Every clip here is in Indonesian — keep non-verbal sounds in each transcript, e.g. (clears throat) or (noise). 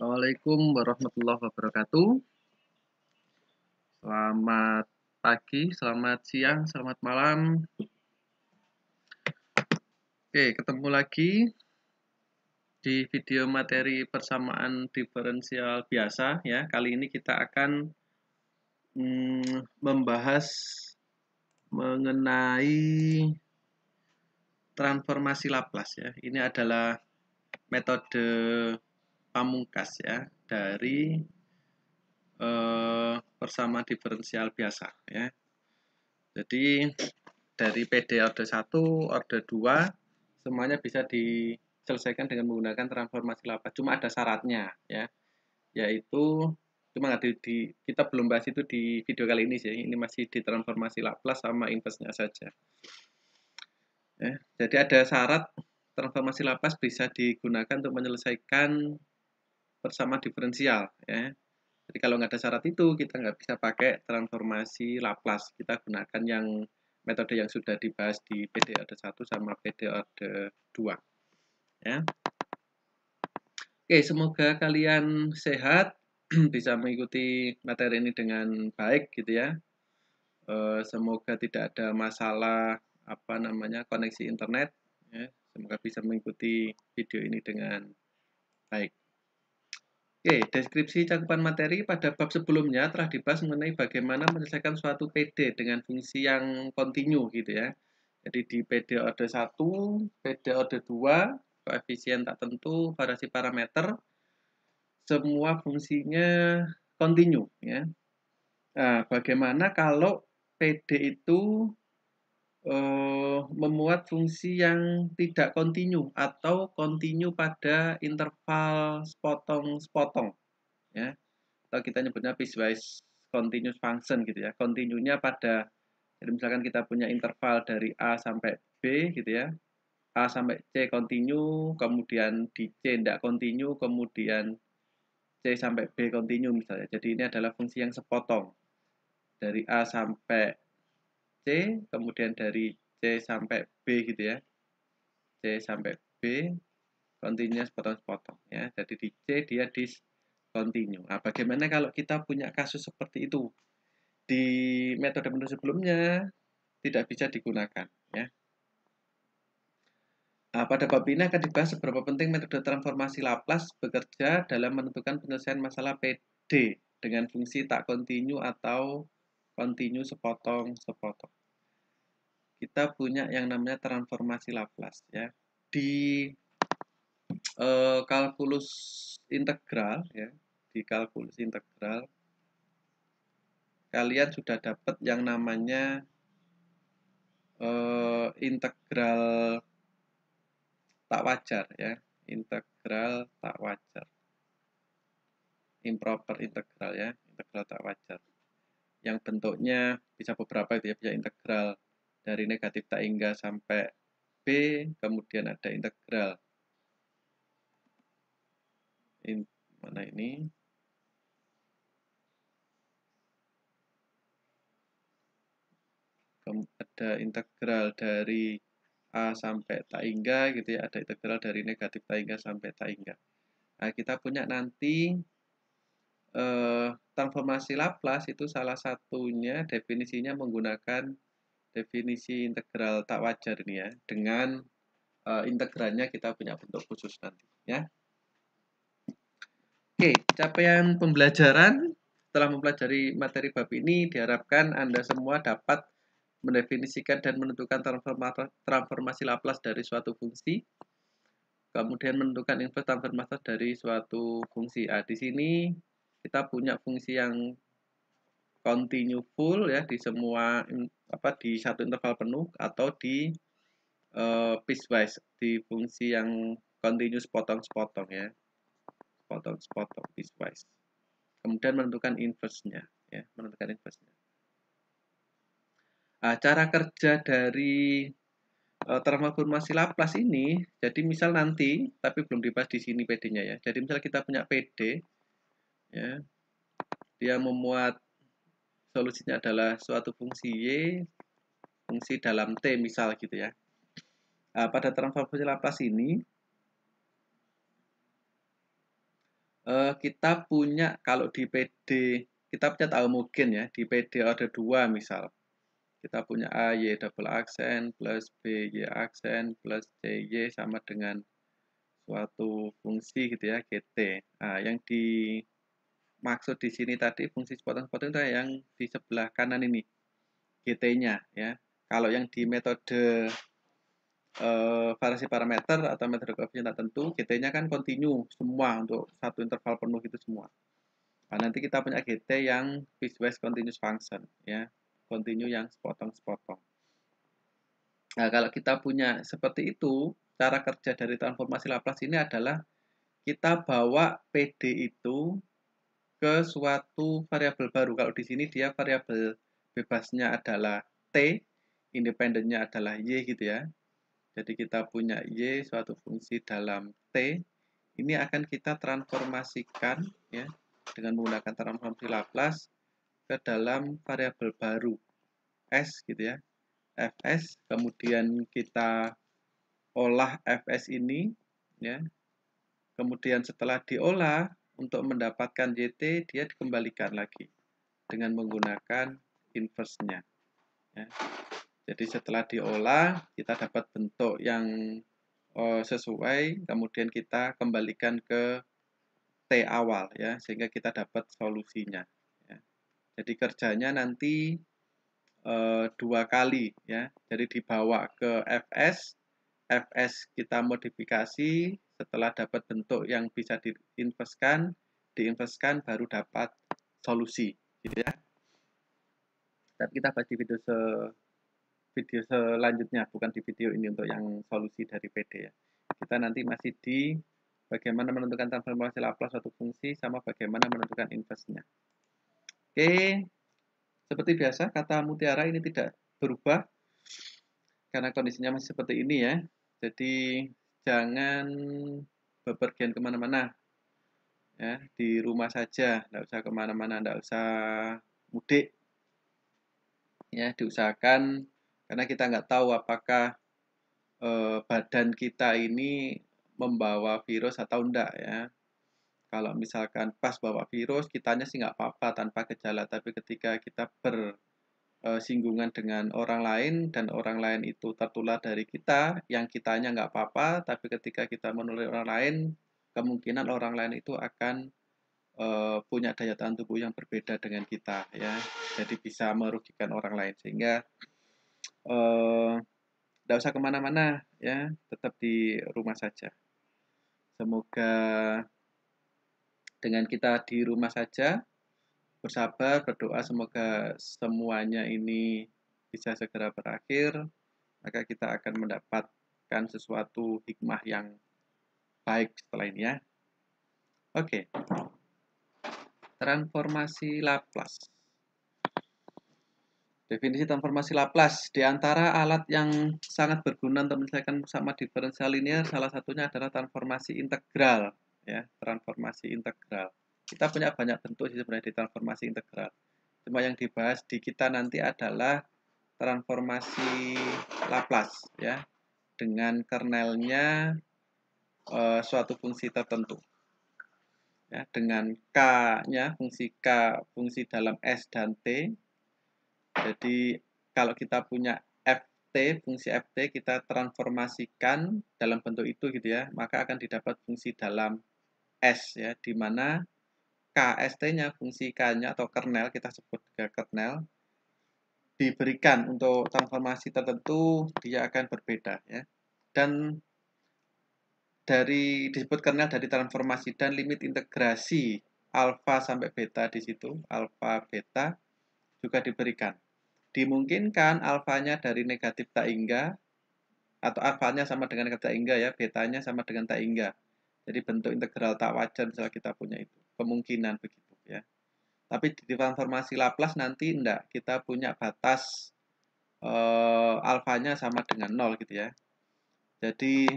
Assalamualaikum warahmatullahi wabarakatuh. Selamat pagi, selamat siang, selamat malam. Oke, ketemu lagi di video materi persamaan diferensial biasa ya. Kali ini kita akan mm, membahas mengenai transformasi Laplace ya. Ini adalah metode pamungkas ya dari eh, persamaan diferensial biasa ya. Jadi dari PD order 1, order 2 semuanya bisa diselesaikan dengan menggunakan transformasi Laplace. Cuma ada syaratnya ya. Yaitu cuma di, di kita belum bahas itu di video kali ini sih. Ini masih di transformasi Laplace sama inversnya saja. Ya, jadi ada syarat transformasi Laplace bisa digunakan untuk menyelesaikan bersama diferensial ya. Jadi kalau nggak ada syarat itu kita nggak bisa pakai transformasi Laplace. Kita gunakan yang metode yang sudah dibahas di pd order 1 sama pd order 2 ya. Oke, semoga kalian sehat (clears throat) bisa mengikuti materi ini dengan baik gitu ya. Eh, semoga tidak ada masalah apa namanya koneksi internet. Ya. Semoga bisa mengikuti video ini dengan baik. Oke, deskripsi cakupan materi pada bab sebelumnya telah dibahas mengenai bagaimana menyelesaikan suatu PD dengan fungsi yang kontinu gitu ya. Jadi di PD order 1, PD order 2, koefisien tak tentu, variasi parameter, semua fungsinya kontinu ya. Nah, bagaimana kalau PD itu uh, memuat fungsi yang tidak kontinu atau kontinu pada interval sepotong-sepotong ya atau kita nyebutnya piecewise continuous function gitu ya kontinunya pada jadi misalkan kita punya interval dari A sampai B gitu ya A sampai C kontinu, kemudian di C tidak kontinu, kemudian C sampai B kontinu misalnya jadi ini adalah fungsi yang sepotong dari A sampai C, kemudian dari C sampai B gitu ya. C sampai B, kontinunya sepotong-sepotong ya. Jadi di C dia discontinue. Nah, bagaimana kalau kita punya kasus seperti itu? Di metode-metode sebelumnya tidak bisa digunakan ya. Nah, pada bab ini akan dibahas seberapa penting metode transformasi Laplace bekerja dalam menentukan penyelesaian masalah PD dengan fungsi tak kontinu atau continue sepotong sepotong kita punya yang namanya transformasi Laplace ya di e, kalkulus integral ya di kalkulus integral kalian sudah dapat yang namanya e, integral tak wajar ya integral tak wajar improper integral ya integral tak wajar yang bentuknya bisa beberapa itu ya, bisa integral dari negatif tak hingga sampai B, kemudian ada integral. In, mana ini? ada integral dari A sampai tak hingga gitu ya, ada integral dari negatif tak hingga sampai tak hingga. Nah, kita punya nanti eh, transformasi Laplace itu salah satunya definisinya menggunakan definisi integral tak wajar ini ya dengan eh, integrannya kita punya bentuk khusus nanti ya. Oke, capaian pembelajaran setelah mempelajari materi bab ini diharapkan Anda semua dapat mendefinisikan dan menentukan transformasi Laplace dari suatu fungsi kemudian menentukan inverse transformasi dari suatu fungsi. Ah, di sini kita punya fungsi yang continue full ya di semua apa di satu interval penuh atau di uh, piecewise di fungsi yang continuous potong-sepotong ya potong-sepotong piecewise kemudian menentukan inverse-nya ya menentukan inverse-nya nah, cara kerja dari uh, eh, transformasi Laplace ini jadi misal nanti tapi belum dibahas di sini PD-nya ya jadi misal kita punya PD ya dia memuat solusinya adalah suatu fungsi y fungsi dalam t misal gitu ya nah, pada transform fungsi Laplace ini eh, kita punya kalau di PD kita punya tahu mungkin ya di PD ada dua misal kita punya A, Y double aksen plus B, Y aksen plus C, Y sama dengan suatu fungsi gitu ya, GT. Nah, yang di maksud di sini tadi fungsi spotting spotting itu yang di sebelah kanan ini GT-nya ya. Kalau yang di metode e, variasi parameter atau metode koefisien tertentu GT-nya kan kontinu semua untuk satu interval penuh itu semua. Nah, nanti kita punya GT yang piecewise continuous function ya, kontinu yang sepotong-sepotong. Nah, kalau kita punya seperti itu, cara kerja dari transformasi Laplace ini adalah kita bawa PD itu ke suatu variabel baru. Kalau di sini dia variabel bebasnya adalah t, independennya adalah y gitu ya. Jadi kita punya y suatu fungsi dalam t. Ini akan kita transformasikan ya dengan menggunakan transformasi Laplace ke dalam variabel baru s gitu ya. fs kemudian kita olah fs ini ya. Kemudian setelah diolah untuk mendapatkan JT, dia dikembalikan lagi dengan menggunakan inverse-nya. Ya. Jadi setelah diolah, kita dapat bentuk yang uh, sesuai, kemudian kita kembalikan ke T awal, ya, sehingga kita dapat solusinya. Ya. Jadi kerjanya nanti uh, dua kali, ya. Jadi dibawa ke FS, FS kita modifikasi, setelah dapat bentuk yang bisa diinvestkan, diinvestkan baru dapat solusi, gitu ya. Tapi kita bahas di video se video selanjutnya, bukan di video ini untuk yang solusi dari PD ya. Kita nanti masih di bagaimana menentukan transformasi Laplace suatu fungsi sama bagaimana menentukan inversnya. Oke, seperti biasa kata mutiara ini tidak berubah karena kondisinya masih seperti ini ya. Jadi jangan bepergian kemana-mana ya di rumah saja tidak usah kemana-mana tidak usah mudik ya diusahakan karena kita nggak tahu apakah eh, badan kita ini membawa virus atau enggak ya kalau misalkan pas bawa virus kitanya sih nggak apa-apa tanpa gejala tapi ketika kita ber Eh, singgungan dengan orang lain dan orang lain itu tertular dari kita, yang kitanya nggak apa-apa, tapi ketika kita menulis orang lain, kemungkinan orang lain itu akan uh, punya daya tahan tubuh yang berbeda dengan kita, ya. Jadi bisa merugikan orang lain sehingga tidak eh, usah kemana-mana, ya, tetap di rumah saja. Semoga dengan kita di rumah saja bersabar, berdoa semoga semuanya ini bisa segera berakhir, maka kita akan mendapatkan sesuatu hikmah yang baik setelah ini ya. Oke. Transformasi Laplace. Definisi transformasi Laplace. Di antara alat yang sangat berguna untuk menyelesaikan sama diferensial linear, salah satunya adalah transformasi integral. Ya, transformasi integral kita punya banyak bentuk sih sebenarnya di transformasi integral. Cuma yang dibahas di kita nanti adalah transformasi Laplace ya dengan kernelnya e, suatu fungsi tertentu. Ya, dengan K-nya, fungsi K, fungsi dalam S dan T. Jadi, kalau kita punya FT, fungsi FT kita transformasikan dalam bentuk itu gitu ya, maka akan didapat fungsi dalam S ya, di mana KST-nya, fungsi K-nya atau kernel, kita sebut ke kernel, diberikan untuk transformasi tertentu, dia akan berbeda. ya Dan dari disebut kernel dari transformasi dan limit integrasi alfa sampai beta di situ, alfa beta juga diberikan. Dimungkinkan alfanya dari negatif tak hingga, atau alfanya sama dengan tak hingga ya, betanya sama dengan tak hingga. Jadi bentuk integral tak wajar misalnya kita punya itu kemungkinan begitu ya. Tapi di transformasi Laplace nanti enggak, kita punya batas eh, alfanya sama dengan 0 gitu ya. Jadi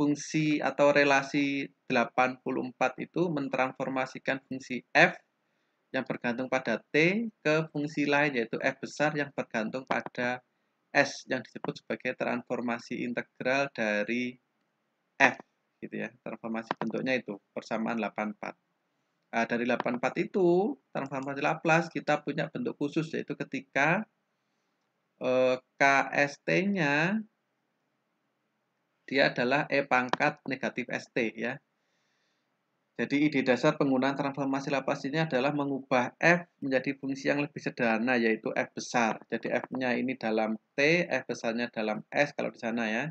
fungsi atau relasi 84 itu mentransformasikan fungsi f yang bergantung pada t ke fungsi lain yaitu f besar yang bergantung pada s yang disebut sebagai transformasi integral dari f gitu ya transformasi bentuknya itu persamaan 84 Eh, dari 84 itu transformasi Laplace kita punya bentuk khusus yaitu ketika eh, KST-nya dia adalah E pangkat negatif ST ya. Jadi ide dasar penggunaan transformasi Laplace ini adalah mengubah F menjadi fungsi yang lebih sederhana yaitu F besar. Jadi F-nya ini dalam T, F besarnya dalam S kalau di sana ya.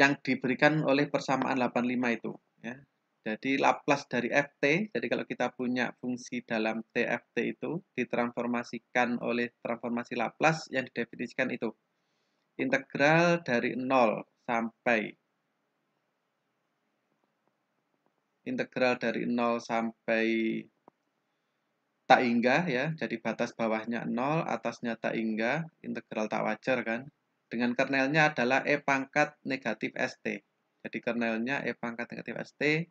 Yang diberikan oleh persamaan 85 itu. Jadi Laplace dari ft, jadi kalau kita punya fungsi dalam tft itu ditransformasikan oleh transformasi Laplace yang didefinisikan itu. Integral dari 0 sampai integral dari 0 sampai tak hingga ya, jadi batas bawahnya 0, atasnya tak hingga, integral tak wajar kan. Dengan kernelnya adalah E pangkat negatif ST. Jadi kernelnya E pangkat negatif ST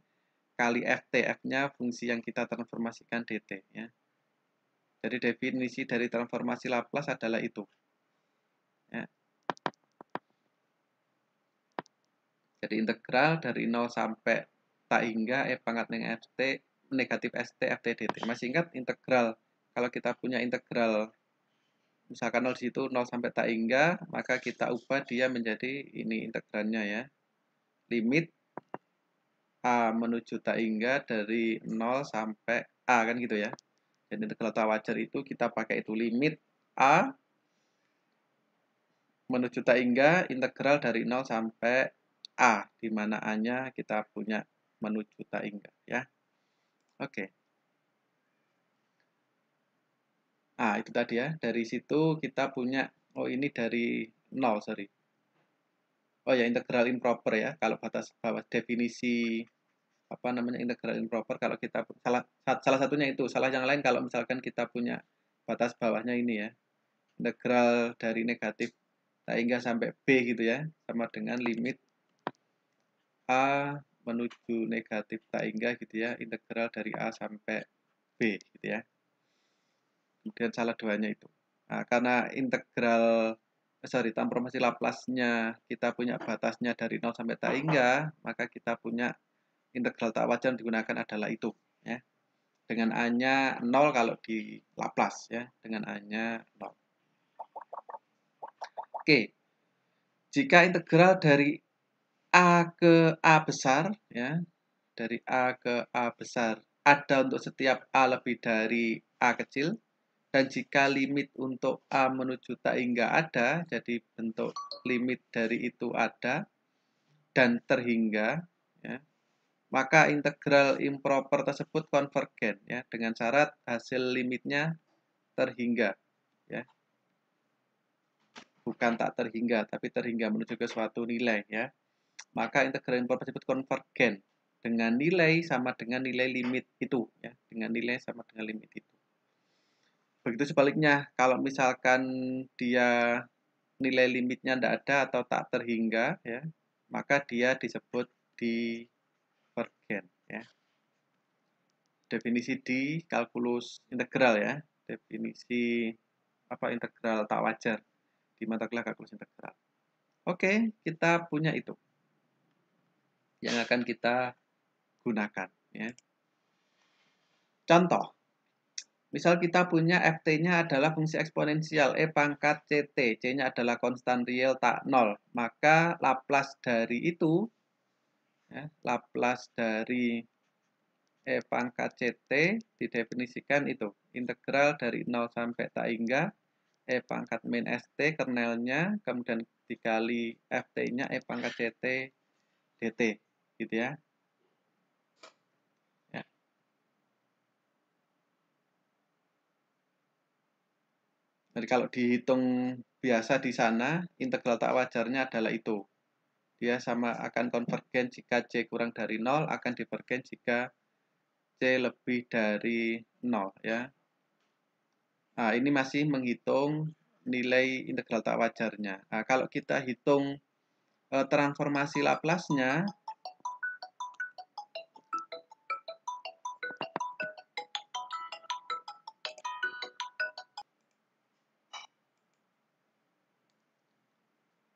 kali FTF-nya fungsi yang kita transformasikan DT. Ya. Jadi definisi dari transformasi Laplace adalah itu. Ya. Jadi integral dari 0 sampai tak hingga E pangkat dengan FT negatif ST FT DT. Masih ingat integral. Kalau kita punya integral misalkan 0 situ 0 sampai tak hingga, maka kita ubah dia menjadi ini integralnya ya. Limit A menuju tak hingga dari 0 sampai A kan gitu ya. Jadi kalau tak wajar itu kita pakai itu limit A menuju tak hingga integral dari 0 sampai A, di mana A-nya kita punya menuju tak hingga ya. Oke. Okay. Ah, itu tadi ya. Dari situ kita punya, oh ini dari 0, sorry oh ya integral improper ya kalau batas bawah definisi apa namanya integral improper kalau kita salah salah satunya itu salah yang lain kalau misalkan kita punya batas bawahnya ini ya integral dari negatif tak nah, hingga sampai b gitu ya sama dengan limit a menuju negatif tak hingga gitu ya integral dari a sampai b gitu ya kemudian salah duanya itu nah, karena integral sorry, transformasi Laplace-nya kita punya batasnya dari 0 sampai tak hingga, maka kita punya integral tak wajar yang digunakan adalah itu. ya Dengan A-nya 0 kalau di Laplace. ya Dengan A-nya 0. Oke, jika integral dari A ke A besar, ya dari A ke A besar ada untuk setiap A lebih dari A kecil, dan jika limit untuk A menuju tak hingga ada, jadi bentuk limit dari itu ada dan terhingga, ya, maka integral improper tersebut konvergen ya, dengan syarat hasil limitnya terhingga. Ya. Bukan tak terhingga, tapi terhingga menuju ke suatu nilai. ya. Maka integral improper tersebut konvergen dengan nilai sama dengan nilai limit itu ya dengan nilai sama dengan limit itu begitu sebaliknya kalau misalkan dia nilai limitnya tidak ada atau tak terhingga ya maka dia disebut divergen ya definisi di kalkulus integral ya definisi apa integral tak wajar di mata kuliah kalkulus integral oke kita punya itu yang akan kita gunakan ya contoh Misal kita punya ft-nya adalah fungsi eksponensial e pangkat ct, c-nya adalah konstan real tak nol, maka Laplace dari itu, ya, Laplace dari e pangkat ct didefinisikan itu integral dari 0 sampai tak hingga e pangkat min st kernelnya, kemudian dikali ft-nya e pangkat ct dt, gitu ya. Jadi kalau dihitung biasa di sana, integral tak wajarnya adalah itu. Dia sama akan konvergen jika C kurang dari 0, akan divergen jika C lebih dari 0. Ya. Nah, ini masih menghitung nilai integral tak wajarnya. Nah, kalau kita hitung eh, transformasi Laplace-nya,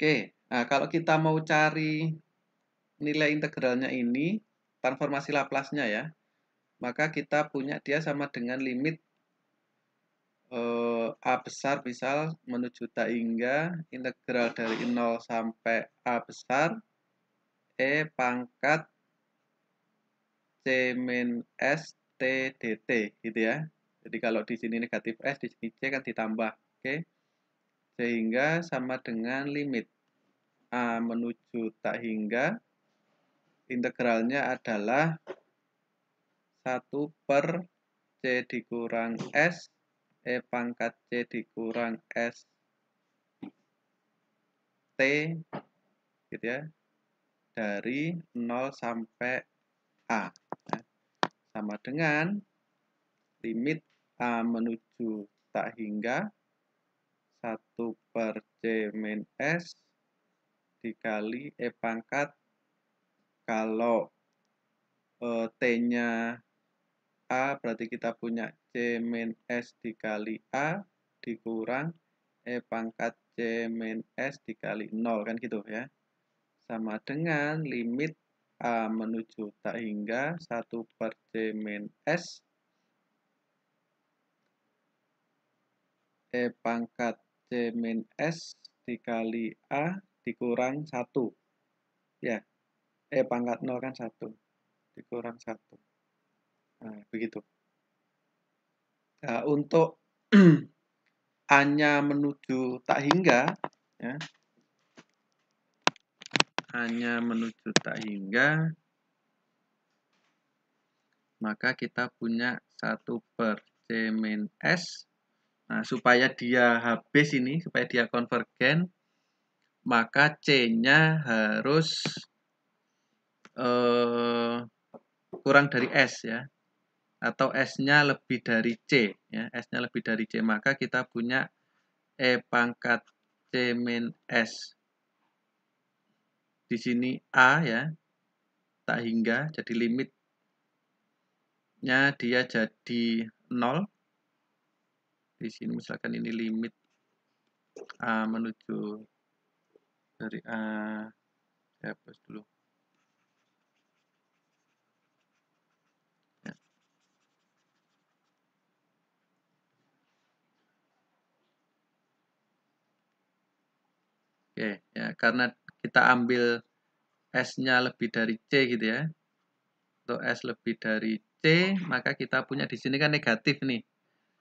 Oke, nah kalau kita mau cari nilai integralnya ini, transformasi Laplace-nya ya, maka kita punya dia sama dengan limit eh, A besar misal menuju tak hingga integral dari 0 sampai A besar E pangkat C min S T dt gitu ya. Jadi kalau di sini negatif S, di sini C kan ditambah. Oke. Okay? Sehingga sama dengan limit A menuju tak hingga integralnya adalah 1 per C dikurang S E pangkat C dikurang S T gitu ya dari 0 sampai A sama dengan limit A menuju tak hingga 1 per C min S dikali E pangkat kalau e, T-nya A berarti kita punya C min S dikali A dikurang E pangkat C min S dikali 0 kan gitu ya. Sama dengan limit A menuju tak hingga 1 per C min S E pangkat C min S dikali A dikurang satu, Ya. Eh, pangkat nol kan satu, Dikurang satu, Nah, begitu. Nah, untuk (clears throat) hanya menuju tak hingga, ya, hanya menuju tak hingga, maka kita punya satu per C min S. Nah, supaya dia habis ini, supaya dia konvergen, maka C-nya harus eh, kurang dari S ya. Atau S-nya lebih dari C. Ya. S-nya lebih dari C. Maka kita punya E pangkat C min S. Di sini A ya. Tak hingga. Jadi limitnya dia jadi 0. Di sini misalkan ini limit A menuju dari A saya hapus dulu Oke, ya. Oke, ya karena kita ambil S-nya lebih dari C gitu ya. Untuk S lebih dari C, maka kita punya di sini kan negatif nih.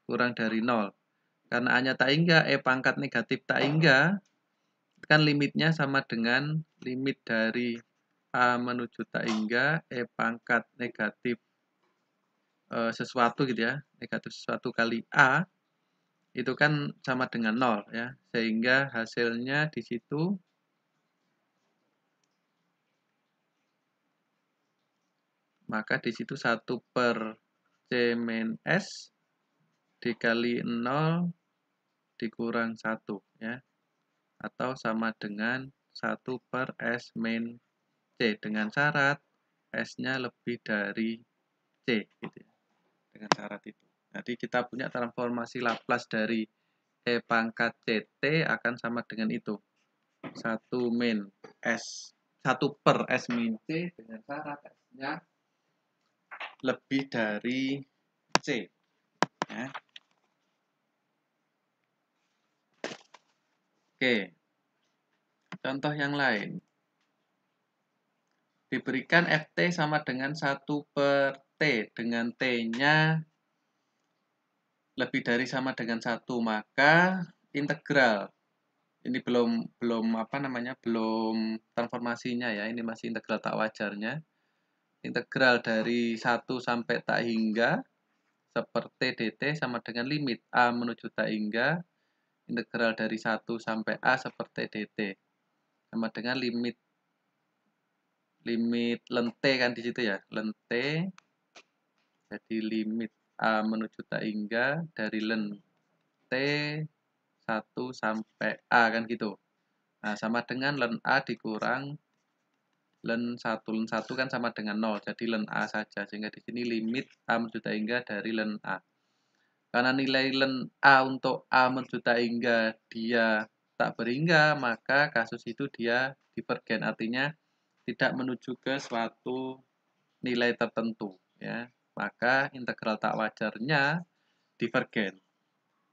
Kurang dari 0. Karena A-nya tak hingga, E pangkat negatif tak hingga, kan limitnya sama dengan limit dari A menuju tak hingga E pangkat negatif e, sesuatu gitu ya, negatif sesuatu kali A, itu kan sama dengan 0 ya, sehingga hasilnya di situ maka di situ 1 per C min S dikali 0 dikurang 1 ya atau sama dengan 1 per S min C dengan syarat S-nya lebih dari C gitu ya. dengan syarat itu. Jadi kita punya transformasi Laplace dari E pangkat CT akan sama dengan itu. 1 min S 1 per S min C dengan syarat S-nya lebih dari C. Ya. Oke. Contoh yang lain. Diberikan FT sama dengan 1 per T. Dengan T-nya lebih dari sama dengan 1, maka integral. Ini belum belum apa namanya? belum transformasinya ya. Ini masih integral tak wajarnya. Integral dari 1 sampai tak hingga seperti dt sama dengan limit a menuju tak hingga integral dari 1 sampai A seperti DT sama dengan limit limit lente kan di situ ya lente jadi limit A menuju tak hingga dari lente 1 sampai A kan gitu nah sama dengan len A dikurang len 1 len 1 kan sama dengan 0 jadi len A saja sehingga di sini limit A menuju tak hingga dari len A karena nilai len A untuk A menjuta hingga dia tak berhingga, maka kasus itu dia divergen, artinya tidak menuju ke suatu nilai tertentu. ya Maka integral tak wajarnya divergen.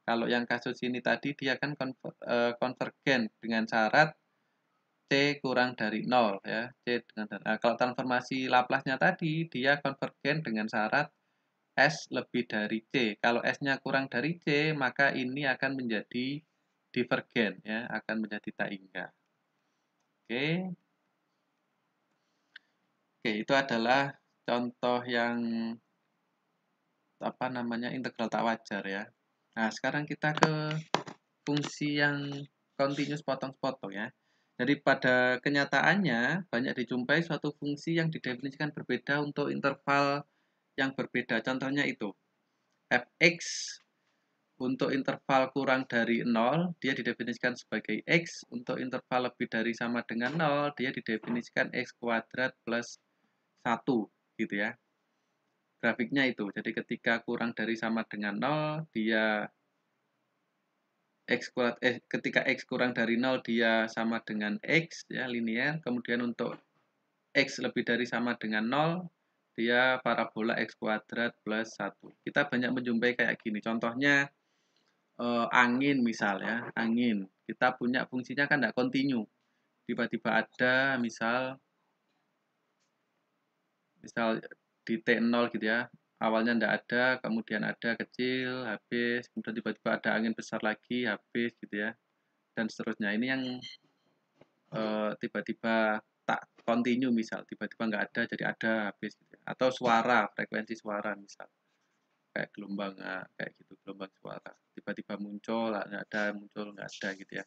Kalau yang kasus ini tadi, dia kan e, konvergen dengan syarat C kurang dari 0 ya. C dengan nah, kalau transformasi Laplace-nya tadi dia konvergen dengan syarat S lebih dari C. Kalau S-nya kurang dari C, maka ini akan menjadi divergen, ya, akan menjadi tak hingga. Oke. Oke, itu adalah contoh yang apa namanya integral tak wajar ya. Nah, sekarang kita ke fungsi yang continuous potong-potong ya. Jadi pada kenyataannya banyak dijumpai suatu fungsi yang didefinisikan berbeda untuk interval yang berbeda. Contohnya itu. fx untuk interval kurang dari 0, dia didefinisikan sebagai x. Untuk interval lebih dari sama dengan 0, dia didefinisikan x kuadrat plus 1, gitu ya. Grafiknya itu. Jadi ketika kurang dari sama dengan 0, dia x kuadrat eh ketika x kurang dari 0 dia sama dengan x ya linear. Kemudian untuk x lebih dari sama dengan 0, dia parabola x kuadrat plus 1. Kita banyak menjumpai kayak gini. Contohnya eh, angin misal ya, angin. Kita punya fungsinya kan tidak kontinu. Tiba-tiba ada misal misal di T0 gitu ya. Awalnya tidak ada, kemudian ada kecil, habis, kemudian tiba-tiba ada angin besar lagi, habis gitu ya. Dan seterusnya. Ini yang eh, tiba-tiba eh, tak kontinu misal, tiba-tiba nggak ada jadi ada habis gitu atau suara frekuensi suara misal kayak gelombang ah, kayak gitu gelombang suara tiba-tiba muncul ah, nggak ada muncul nggak ada gitu ya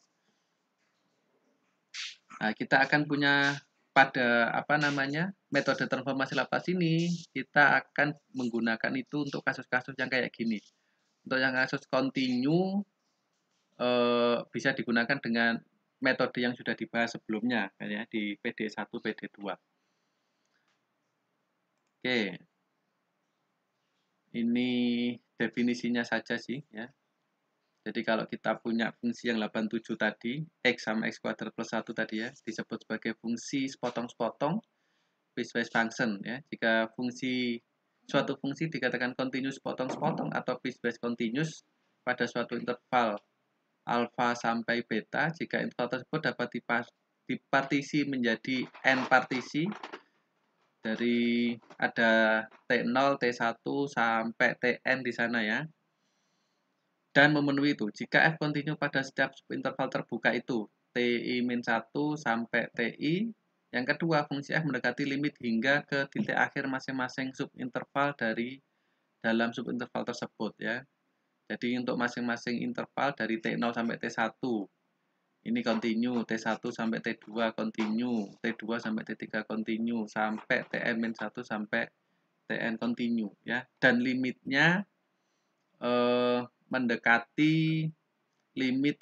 nah kita akan punya pada apa namanya metode transformasi lapas ini kita akan menggunakan itu untuk kasus-kasus yang kayak gini untuk yang kasus kontinu eh, bisa digunakan dengan metode yang sudah dibahas sebelumnya ya di PD1 PD2 Oke. Ini definisinya saja sih ya. Jadi kalau kita punya fungsi yang 87 tadi, X sama X kuadrat plus 1 tadi ya, disebut sebagai fungsi sepotong-sepotong piecewise function ya. Jika fungsi suatu fungsi dikatakan continuous sepotong-sepotong atau piecewise continuous pada suatu interval alfa sampai beta, jika interval tersebut dapat dipartisi menjadi n partisi dari ada T0, T1 sampai Tn di sana ya. Dan memenuhi itu, jika F kontinu pada setiap interval terbuka itu, TI-1 sampai TI, yang kedua, fungsi F mendekati limit hingga ke titik akhir masing-masing subinterval dari dalam subinterval tersebut ya. Jadi untuk masing-masing interval dari T0 sampai T1 ini continue T1 sampai T2 continue T2 sampai T3 continue sampai TN-1 sampai TN continue ya dan limitnya eh, mendekati limit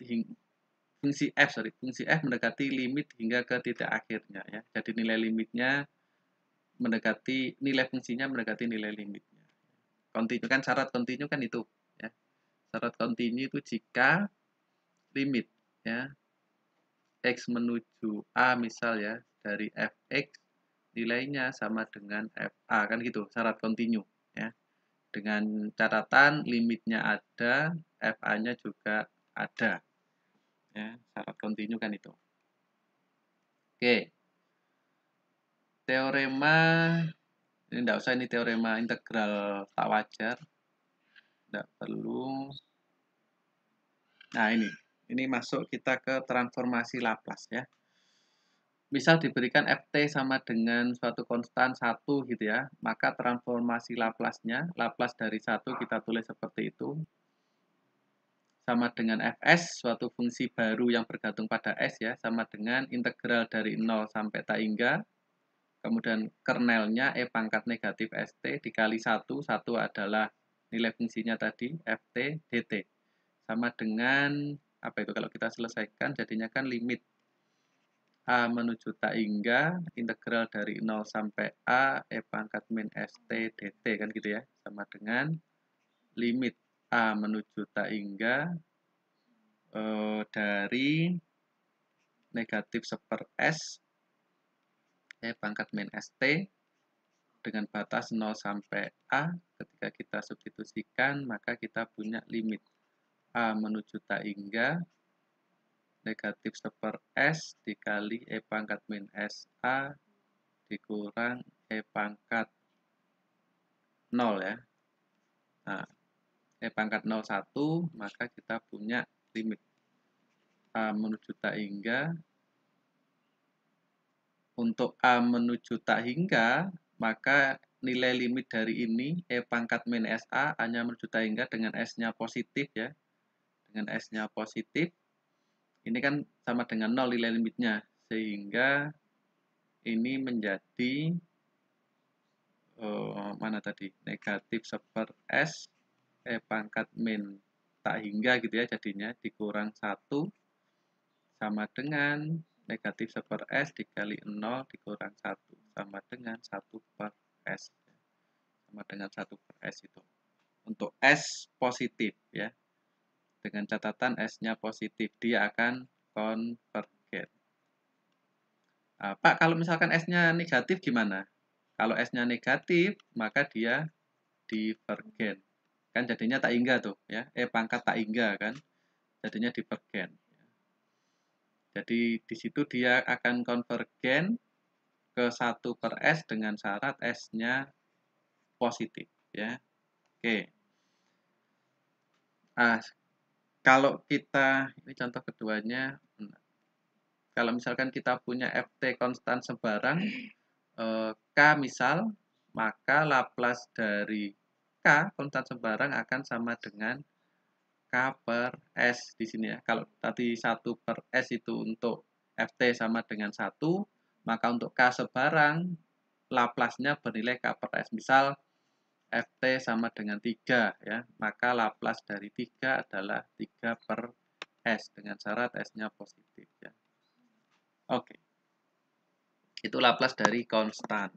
fungsi f sorry fungsi f mendekati limit hingga ke titik akhirnya ya jadi nilai limitnya mendekati nilai fungsinya mendekati nilai limitnya continue kan syarat continue kan itu ya syarat continue itu jika limit ya X menuju A misal ya, dari Fx nilainya sama dengan f a kan gitu, syarat kontinu ya. Dengan catatan limitnya ada, f a nya juga ada. Ya, syarat kontinu kan itu. Oke. Teorema ini tidak usah ini teorema integral tak wajar. Tidak perlu. Nah, ini ini masuk kita ke transformasi Laplace ya. Misal diberikan FT sama dengan suatu konstan 1 gitu ya, maka transformasi Laplace-nya, Laplace dari 1 kita tulis seperti itu. Sama dengan Fs, suatu fungsi baru yang bergantung pada S ya, sama dengan integral dari 0 sampai tak hingga, kemudian kernelnya E pangkat negatif ST dikali 1, 1 adalah nilai fungsinya tadi, ft dt. Sama dengan apa itu kalau kita selesaikan jadinya kan limit A menuju tak hingga integral dari 0 sampai A E pangkat min ST DT kan gitu ya sama dengan limit A menuju tak hingga e, dari negatif seper S E pangkat min ST dengan batas 0 sampai A ketika kita substitusikan maka kita punya limit A menuju tak hingga negatif seper S dikali E pangkat min SA dikurang E pangkat 0 ya. Nah, E pangkat satu maka kita punya limit A menuju tak hingga untuk A menuju tak hingga maka nilai limit dari ini E pangkat min SA hanya menuju tak hingga dengan S-nya positif ya dengan S-nya positif, ini kan sama dengan 0 nilai limitnya, sehingga ini menjadi oh, mana tadi negatif seper S e pangkat min tak hingga gitu ya jadinya dikurang satu sama dengan negatif seper S dikali 0 dikurang satu sama dengan satu per S sama dengan satu per S itu untuk S positif ya dengan catatan S-nya positif. Dia akan convergent. Nah, Pak, kalau misalkan S-nya negatif gimana? Kalau S-nya negatif, maka dia divergen. Kan jadinya tak hingga tuh, ya. Eh pangkat tak hingga kan. Jadinya divergen. Jadi di situ dia akan konvergen ke 1 per S dengan syarat S-nya positif. ya. Oke. Ah, kalau kita ini contoh keduanya kalau misalkan kita punya ft konstan sebarang eh, k misal maka Laplace dari k konstan sebarang akan sama dengan k per s di sini ya kalau tadi satu per s itu untuk ft sama dengan satu maka untuk k sebarang Laplace-nya bernilai k per s misal ft sama dengan 3 ya maka Laplace dari 3 adalah 3 per s dengan syarat s-nya positif ya oke okay. itu Laplace dari konstan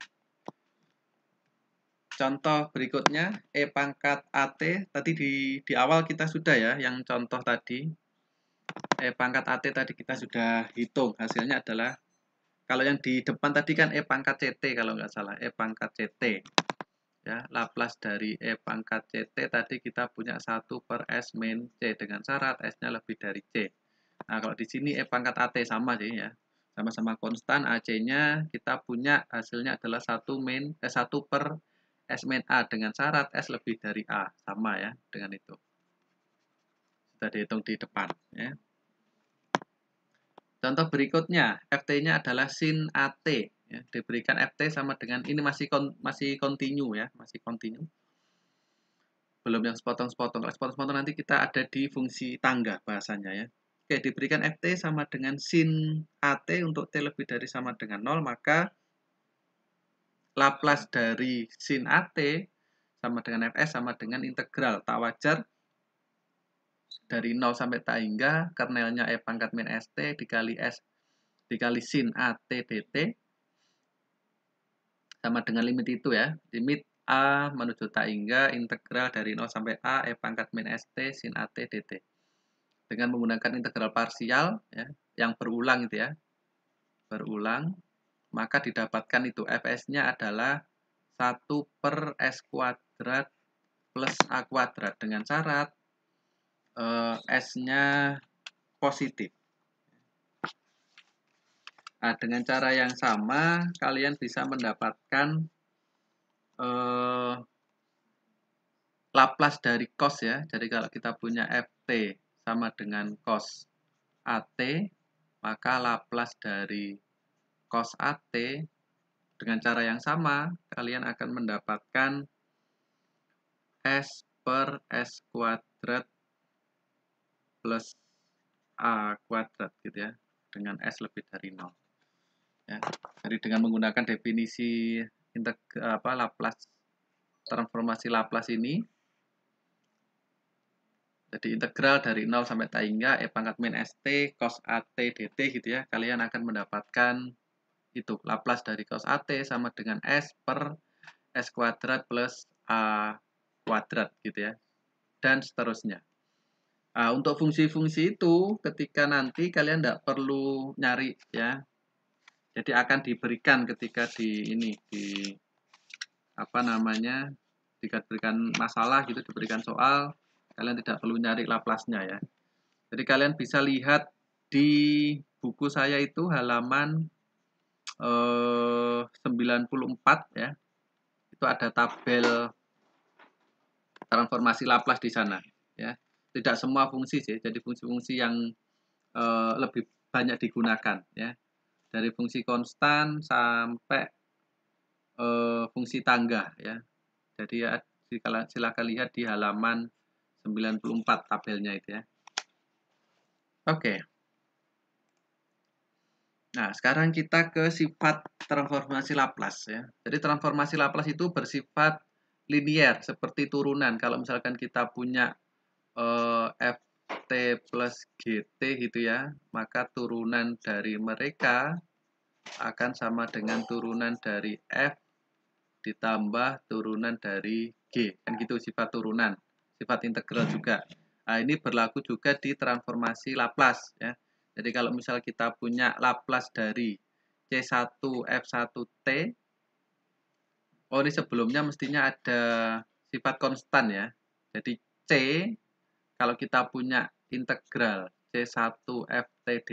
contoh berikutnya e pangkat at tadi di di awal kita sudah ya yang contoh tadi e pangkat at tadi kita sudah hitung hasilnya adalah kalau yang di depan tadi kan e pangkat ct kalau nggak salah e pangkat ct ya Laplace dari E pangkat CT tadi kita punya 1 per S min C dengan syarat S-nya lebih dari C. Nah, kalau di sini E pangkat AT sama sih ya. Sama-sama konstan AC-nya kita punya hasilnya adalah 1 min eh, 1 per S min A dengan syarat S lebih dari A. Sama ya dengan itu. kita dihitung di depan ya. Contoh berikutnya, FT-nya adalah sin AT ya, diberikan ft sama dengan ini masih kon, masih continue ya masih continue belum yang sepotong-sepotong kalau sepotong-sepotong nanti kita ada di fungsi tangga bahasanya ya oke diberikan ft sama dengan sin at untuk t lebih dari sama dengan 0 maka Laplace dari sin at sama dengan fs sama dengan integral tak wajar dari 0 sampai tak hingga kernelnya e pangkat min st dikali s dikali sin at dt sama dengan limit itu ya. Limit A menuju tak hingga integral dari 0 sampai A E pangkat min ST sin AT DT. Dengan menggunakan integral parsial ya, yang berulang itu ya. Berulang, maka didapatkan itu Fs-nya adalah 1 per S kuadrat plus A kuadrat. Dengan syarat eh, S-nya positif. Nah, dengan cara yang sama, kalian bisa mendapatkan eh, Laplace dari cos ya. Jadi kalau kita punya FT sama dengan cos AT, maka Laplace dari cos AT dengan cara yang sama, kalian akan mendapatkan S per S kuadrat plus A kuadrat gitu ya, dengan S lebih dari 0. Ya. Jadi dengan menggunakan definisi apa Laplace transformasi Laplace ini jadi integral dari 0 sampai t hingga e pangkat min st cos at dt gitu ya. Kalian akan mendapatkan itu Laplace dari cos at sama dengan s per s kuadrat plus a kuadrat gitu ya. Dan seterusnya. Nah, untuk fungsi-fungsi itu ketika nanti kalian tidak perlu nyari ya jadi akan diberikan ketika di ini di apa namanya jika diberikan masalah gitu diberikan soal kalian tidak perlu nyari laplasnya ya. Jadi kalian bisa lihat di buku saya itu halaman eh, 94 ya. Itu ada tabel transformasi laplas di sana ya. Tidak semua fungsi sih, jadi fungsi-fungsi yang eh, lebih banyak digunakan ya dari fungsi konstan sampai uh, fungsi tangga ya. Jadi ya, silakan lihat di halaman 94 tabelnya itu ya. Oke. Okay. Nah, sekarang kita ke sifat transformasi Laplace ya. Jadi transformasi Laplace itu bersifat linier seperti turunan. Kalau misalkan kita punya uh, f T plus GT gitu ya, maka turunan dari mereka akan sama dengan turunan dari F ditambah turunan dari G. Kan gitu sifat turunan, sifat integral juga. Nah, ini berlaku juga di transformasi Laplace ya. Jadi kalau misal kita punya Laplace dari C1 F1T Oh, ini sebelumnya mestinya ada sifat konstan ya. Jadi C kalau kita punya integral C1F dt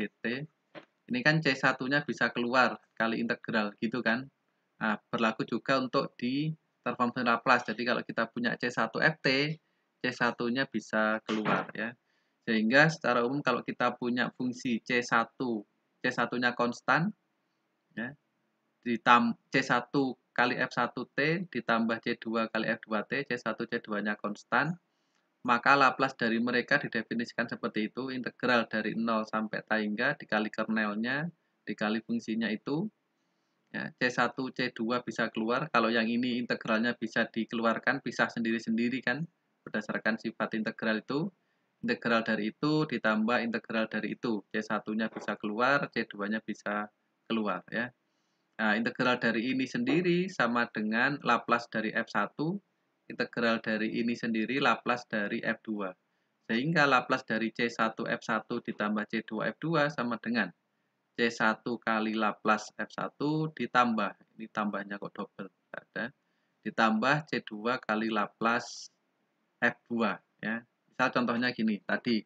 ini kan C1-nya bisa keluar kali integral gitu kan. Nah, berlaku juga untuk di transform Laplace. Jadi kalau kita punya C1FT, C1-nya bisa keluar ya. Sehingga secara umum kalau kita punya fungsi C1, C1-nya konstan, ya, ditam C1 kali F1T ditambah C2 kali F2T, C1 C2-nya konstan, maka Laplace dari mereka didefinisikan seperti itu, integral dari 0 sampai Tahingga dikali kernelnya, dikali fungsinya itu. Ya, C1, C2 bisa keluar, kalau yang ini integralnya bisa dikeluarkan, pisah sendiri-sendiri kan, berdasarkan sifat integral itu. Integral dari itu ditambah integral dari itu, C1-nya bisa keluar, C2-nya bisa keluar. ya. Nah, integral dari ini sendiri sama dengan Laplace dari F1 integral dari ini sendiri Laplace dari F2. Sehingga Laplace dari C1F1 ditambah C2F2 sama dengan C1 kali Laplace F1 ditambah, ini tambahnya kok double, ada, ditambah C2 kali Laplace F2. Ya. Misal contohnya gini, tadi,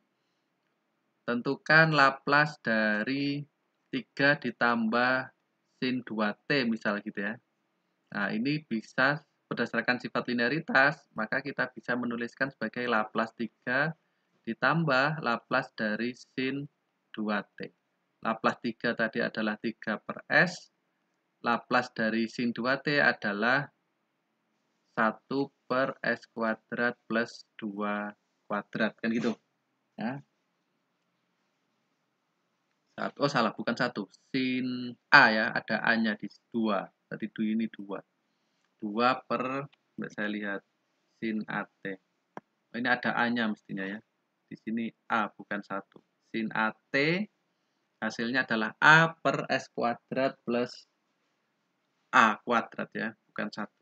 tentukan Laplace dari 3 ditambah sin 2T misal gitu ya. Nah, ini bisa berdasarkan sifat linearitas, maka kita bisa menuliskan sebagai Laplace 3 ditambah Laplace dari sin 2T. Laplace 3 tadi adalah 3 per S. Laplace dari sin 2T adalah 1 per S kuadrat plus 2 kuadrat. Kan gitu. Ya. Oh salah, bukan 1. Sin A ya, ada A-nya di 2. Tadi ini 2. 2 per, saya lihat, sin AT. Oh, ini ada A-nya mestinya ya. Di sini A, bukan 1. Sin AT hasilnya adalah A per S kuadrat plus A kuadrat ya, bukan 1.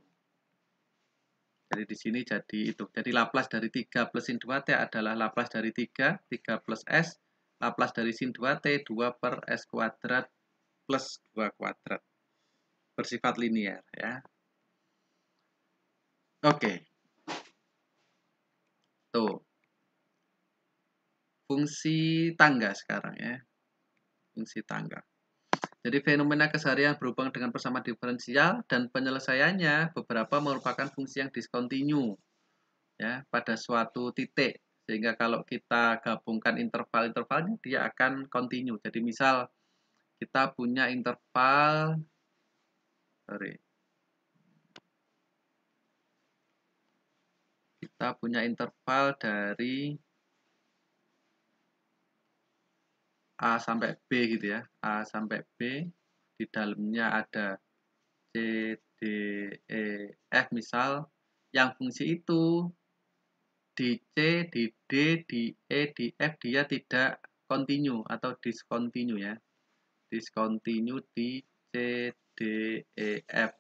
Jadi di sini jadi itu. Jadi laplas dari 3 plus sin 2T adalah laplas dari 3, 3 plus S, laplas dari sin 2T, 2 per S kuadrat plus 2 kuadrat. Bersifat linear ya. Oke. Tuh. Fungsi tangga sekarang ya. Fungsi tangga. Jadi fenomena keseharian berhubung dengan persamaan diferensial dan penyelesaiannya beberapa merupakan fungsi yang diskontinu ya pada suatu titik sehingga kalau kita gabungkan interval-intervalnya dia akan kontinu. Jadi misal kita punya interval sorry kita punya interval dari A sampai B gitu ya. A sampai B di dalamnya ada C, D, E, F misal yang fungsi itu di C, di D, di E, di F dia tidak continue atau discontinue ya. Discontinue di C, D, E, F.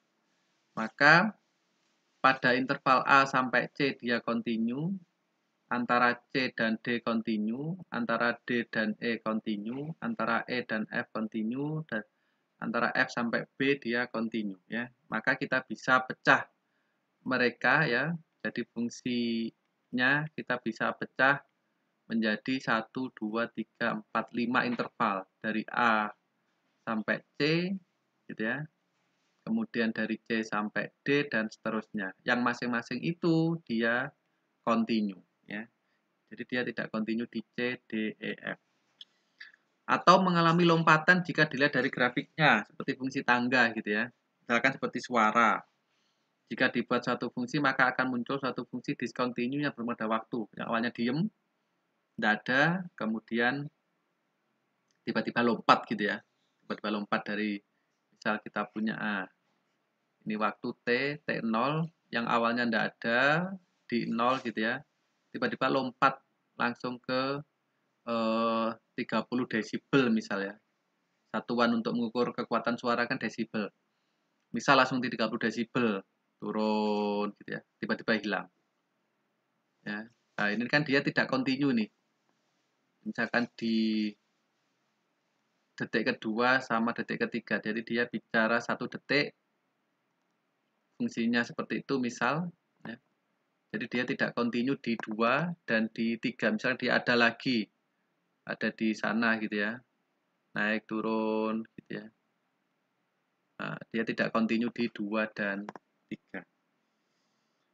Maka pada interval A sampai C dia continue, antara C dan D continue, antara D dan E continue, antara E dan F continue, dan antara F sampai B dia continue ya. Maka kita bisa pecah mereka ya. Jadi fungsinya kita bisa pecah menjadi 1, 2, 3, 4, 5 interval dari A sampai C gitu ya kemudian dari C sampai D dan seterusnya. Yang masing-masing itu dia continue ya. Jadi dia tidak continue di C, D, E, F. Atau mengalami lompatan jika dilihat dari grafiknya, seperti fungsi tangga gitu ya. Misalkan seperti suara. Jika dibuat satu fungsi, maka akan muncul satu fungsi discontinue yang belum ada waktu. Yang awalnya diem, tidak ada, kemudian tiba-tiba lompat gitu ya. Tiba-tiba lompat dari Misal kita punya A. Ini waktu T, T0, yang awalnya tidak ada, di 0 gitu ya. Tiba-tiba lompat langsung ke eh, 30 desibel misalnya. Satuan untuk mengukur kekuatan suara kan desibel. Misal langsung di 30 desibel, turun gitu ya, tiba-tiba hilang. Ya. Nah, ini kan dia tidak kontinu nih. Misalkan di detik kedua sama detik ketiga. Jadi dia bicara satu detik, fungsinya seperti itu misal. Ya. Jadi dia tidak continue di dua dan di tiga. Misalnya dia ada lagi, ada di sana gitu ya. Naik, turun gitu ya. Nah, dia tidak continue di dua dan tiga.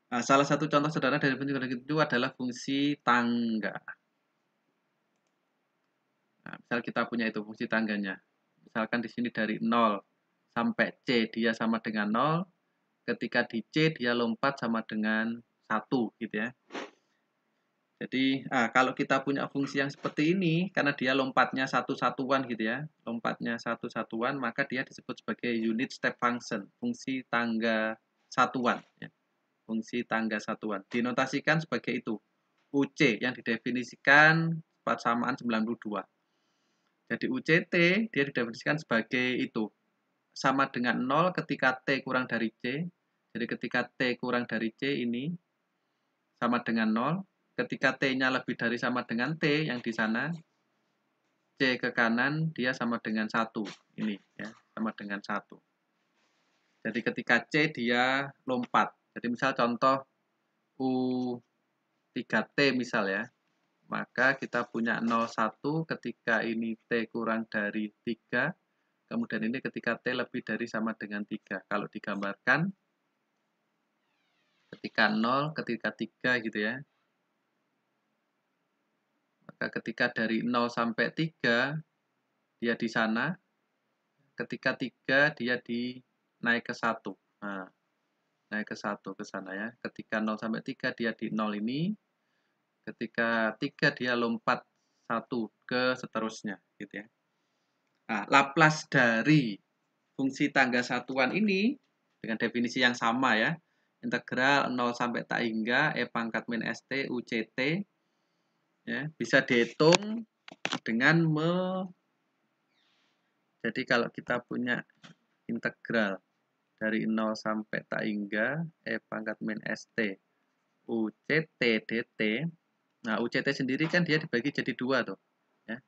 Nah, salah satu contoh sederhana dari bentuk itu adalah fungsi tangga. Nah, misal kita punya itu fungsi tangganya. Misalkan di sini dari 0 sampai C dia sama dengan 0. Ketika di C dia lompat sama dengan 1 gitu ya. Jadi ah, kalau kita punya fungsi yang seperti ini, karena dia lompatnya satu satuan gitu ya, lompatnya satu satuan, maka dia disebut sebagai unit step function, fungsi tangga satuan. Ya. Fungsi tangga satuan. Dinotasikan sebagai itu, UC yang didefinisikan persamaan 92. Jadi UCT dia didefinisikan sebagai itu sama dengan 0 ketika T kurang dari C. Jadi ketika T kurang dari C ini sama dengan 0. Ketika T-nya lebih dari sama dengan T yang di sana, C ke kanan dia sama dengan 1. Ini ya, sama dengan 1. Jadi ketika C dia lompat. Jadi misal contoh U3T misal ya. Maka kita punya 01 ketika ini T kurang dari 3. Kemudian ini ketika T lebih dari sama dengan 3. Kalau digambarkan ketika 0, ketika 3 gitu ya. Maka ketika dari 0 sampai 3, dia di sana. Ketika 3, dia di naik ke 1. Nah, naik ke 1 ke sana ya. Ketika 0 sampai 3, dia di 0 ini ketika tiga dia lompat satu ke seterusnya gitu ya. Nah, Laplace dari fungsi tangga satuan ini dengan definisi yang sama ya, integral 0 sampai tak hingga e pangkat min st uct ya, bisa dihitung dengan me jadi kalau kita punya integral dari 0 sampai tak hingga e pangkat min st uct dt Nah, UCT sendiri kan dia dibagi jadi dua tuh. Ya.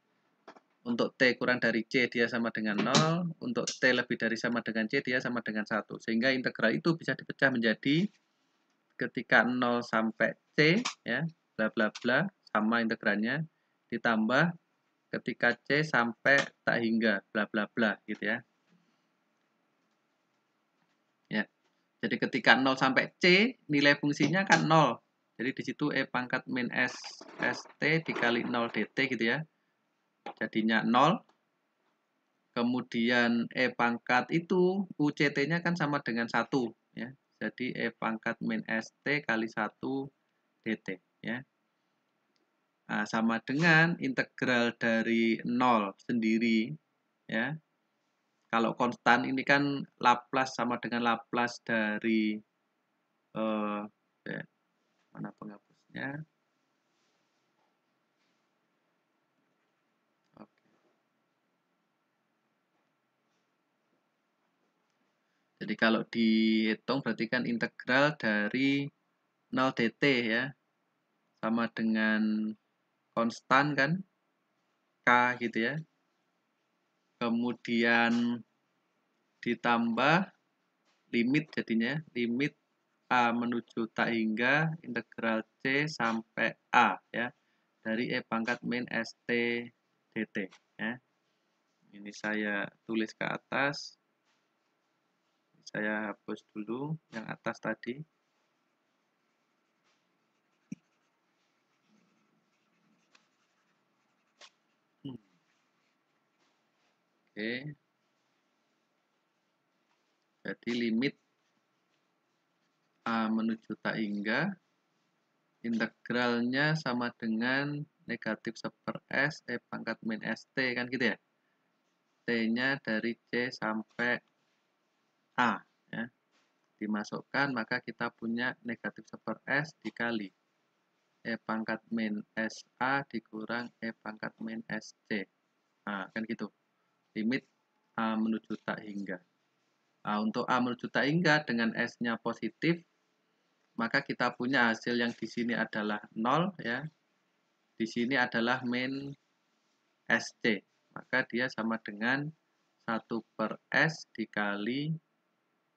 Untuk T kurang dari C dia sama dengan 0, untuk T lebih dari sama dengan C dia sama dengan 1. Sehingga integral itu bisa dipecah menjadi ketika 0 sampai C, ya, bla bla bla, sama integralnya, ditambah ketika C sampai tak hingga, bla bla bla, gitu ya. Ya. Jadi ketika 0 sampai C, nilai fungsinya kan 0 jadi di situ E pangkat min S ST dikali 0 DT gitu ya. Jadinya 0. Kemudian E pangkat itu UCT-nya kan sama dengan 1 ya. Jadi E pangkat min ST kali 1 DT ya. Nah, sama dengan integral dari 0 sendiri ya. Kalau konstan ini kan Laplace sama dengan Laplace dari Uh, mana penghapusnya jadi kalau dihitung berarti kan integral dari 0 dt ya sama dengan konstan kan k gitu ya kemudian ditambah limit jadinya limit A menuju tak hingga integral C sampai A ya dari E pangkat min ST DT ya. Ini saya tulis ke atas. Saya hapus dulu yang atas tadi. Hmm. Oke. Jadi limit A menuju tak hingga, integralnya sama dengan negatif seper S, E pangkat min ST, kan gitu ya. T-nya dari C sampai A. Ya. Dimasukkan, maka kita punya negatif seper S dikali E pangkat min SA dikurang E pangkat min SC. Nah, kan gitu. Limit A menuju tak hingga. Nah, untuk A menuju tak hingga dengan S-nya positif, maka kita punya hasil yang di sini adalah 0 ya. Di sini adalah min SC. Maka dia sama dengan 1 per S dikali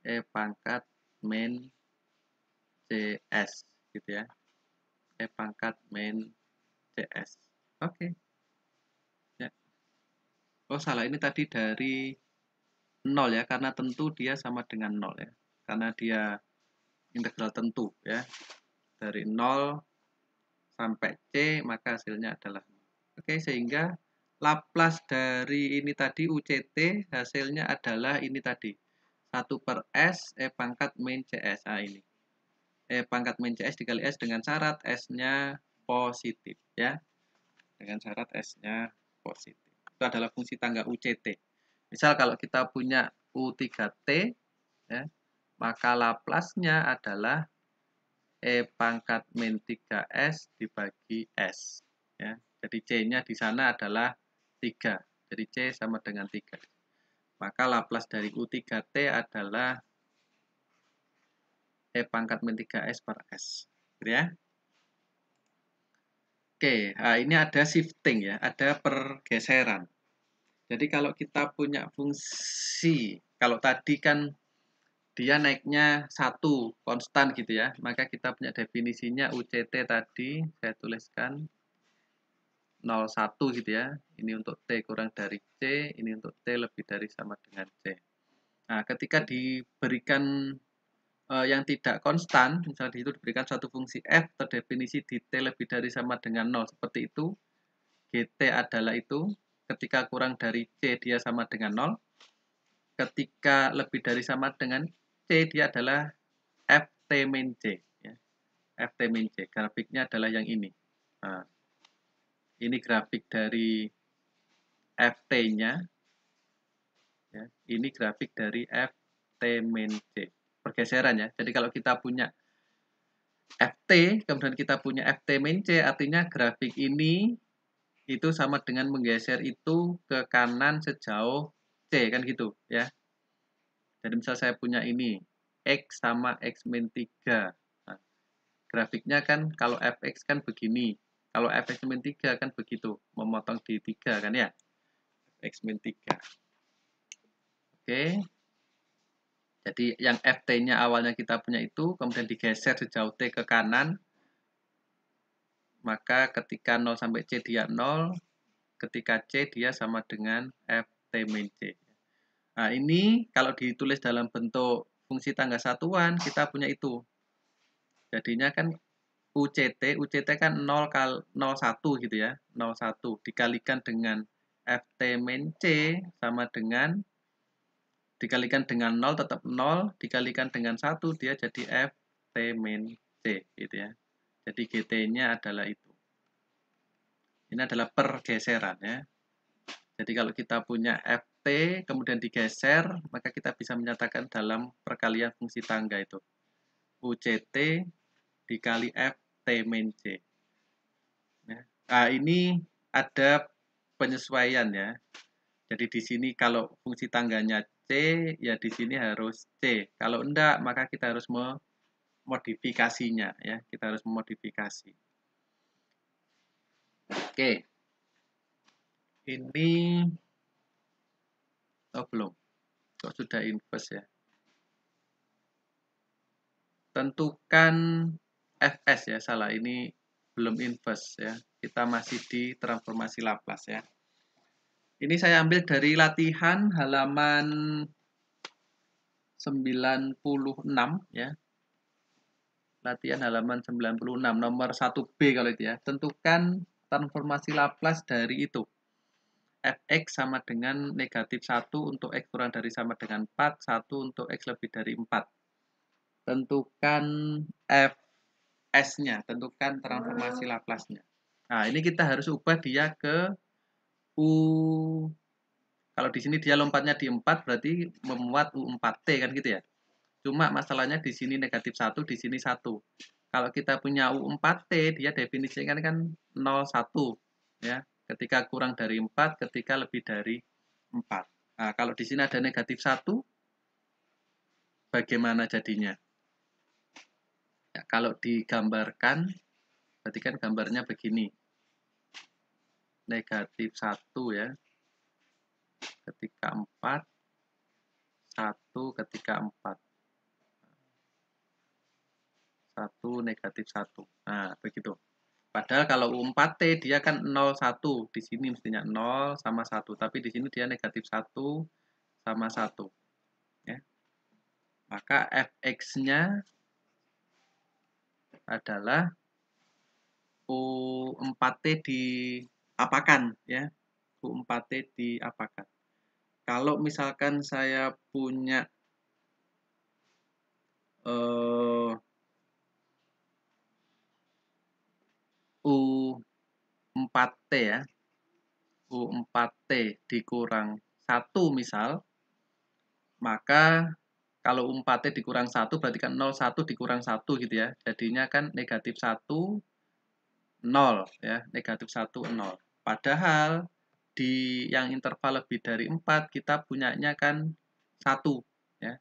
E pangkat min CS gitu ya. E pangkat min CS. Oke. Okay. Ya. Oh salah ini tadi dari 0 ya karena tentu dia sama dengan 0 ya. Karena dia integral tentu ya. Dari 0 sampai C maka hasilnya adalah Oke, sehingga Laplace dari ini tadi UCT hasilnya adalah ini tadi. 1 per S E pangkat min CS. Nah, ini. E pangkat min CS dikali S dengan syarat S-nya positif. ya Dengan syarat S-nya positif. Itu adalah fungsi tangga UCT. Misal kalau kita punya U3T, ya, maka Laplace-nya adalah E pangkat min 3S dibagi S. Ya. Jadi C-nya di sana adalah 3. Jadi C sama dengan 3. Maka Laplace dari U3T adalah E pangkat min 3S per S. ya. Oke, nah ini ada shifting ya, ada pergeseran. Jadi kalau kita punya fungsi, kalau tadi kan dia naiknya satu konstan gitu ya maka kita punya definisinya UCT tadi saya tuliskan 01 gitu ya ini untuk T kurang dari C ini untuk T lebih dari sama dengan C nah ketika diberikan eh, yang tidak konstan misalnya di situ diberikan suatu fungsi F terdefinisi di T lebih dari sama dengan 0 seperti itu GT adalah itu ketika kurang dari C dia sama dengan 0 ketika lebih dari sama dengan C dia adalah FT min C. Ya. FT min C. Grafiknya adalah yang ini. Nah, ini grafik dari FT-nya. Ya. Ini grafik dari FT min C. Pergeseran ya. Jadi kalau kita punya FT, kemudian kita punya FT min C, artinya grafik ini itu sama dengan menggeser itu ke kanan sejauh C, kan gitu ya. Jadi misal saya punya ini, X sama X min 3. Nah, grafiknya kan kalau Fx kan begini. Kalau Fx min 3 kan begitu. Memotong di 3 kan ya. Fx min 3. Oke. Jadi yang ft-nya awalnya kita punya itu, kemudian digeser sejauh t ke kanan. Maka ketika 0 sampai c dia 0, ketika c dia sama dengan ft min c. Nah, ini kalau ditulis dalam bentuk fungsi tangga satuan, kita punya itu. Jadinya kan UCT, UCT kan 0 kal 01 gitu ya, 01 dikalikan dengan FT min C sama dengan dikalikan dengan 0 tetap 0, dikalikan dengan 1 dia jadi FT min C gitu ya. Jadi GT-nya adalah itu. Ini adalah pergeseran ya. Jadi kalau kita punya F T kemudian digeser, maka kita bisa menyatakan dalam perkalian fungsi tangga itu. UCT dikali F T min C. Ya. Nah, ini ada penyesuaian ya. Jadi di sini kalau fungsi tangganya C, ya di sini harus C. Kalau enggak, maka kita harus memodifikasinya ya. Kita harus memodifikasi. Oke. Ini Oh belum. Kok sudah invest ya? Tentukan FS ya, salah ini belum invest ya. Kita masih di transformasi Laplace ya. Ini saya ambil dari latihan halaman 96 ya. Latihan halaman 96 nomor 1B kalau itu ya. Tentukan transformasi Laplace dari itu fx sama dengan negatif 1 untuk x kurang dari sama dengan 4, 1 untuk x lebih dari 4. Tentukan fs nya tentukan transformasi Laplace-nya. Nah, ini kita harus ubah dia ke U. Kalau di sini dia lompatnya di 4, berarti memuat U4T kan gitu ya. Cuma masalahnya di sini negatif 1, di sini 1. Kalau kita punya U4T, dia definisikan kan 01. Ya ketika kurang dari 4, ketika lebih dari 4. Nah, kalau di sini ada negatif 1, bagaimana jadinya? Ya, kalau digambarkan, berarti kan gambarnya begini. Negatif 1 ya, ketika 4, 1 ketika 4. 1 negatif 1. Nah, begitu. Padahal kalau U4T dia kan 0, 1. Di sini mestinya 0 sama 1. Tapi di sini dia negatif 1 sama 1. Ya. Maka Fx-nya adalah U4T diapakan. Ya. U4T diapakan. Kalau misalkan saya punya... eh U4T ya. U4T dikurang 1 misal, maka kalau U4T dikurang 1 berarti kan 01 dikurang 1 gitu ya. Jadinya kan negatif 1, 0 ya. Negatif 1, 0. Padahal di yang interval lebih dari 4 kita punyanya kan 1 ya.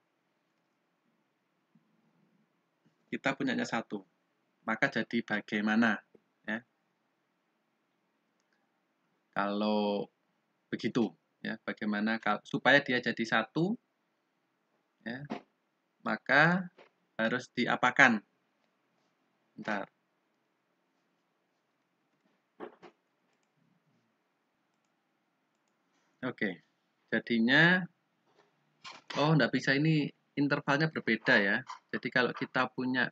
Kita punyanya 1. Maka jadi bagaimana? Kalau begitu, ya, bagaimana supaya dia jadi satu, ya, maka harus diapakan? Ntar. Oke, jadinya, oh, nggak bisa ini intervalnya berbeda ya. Jadi kalau kita punya,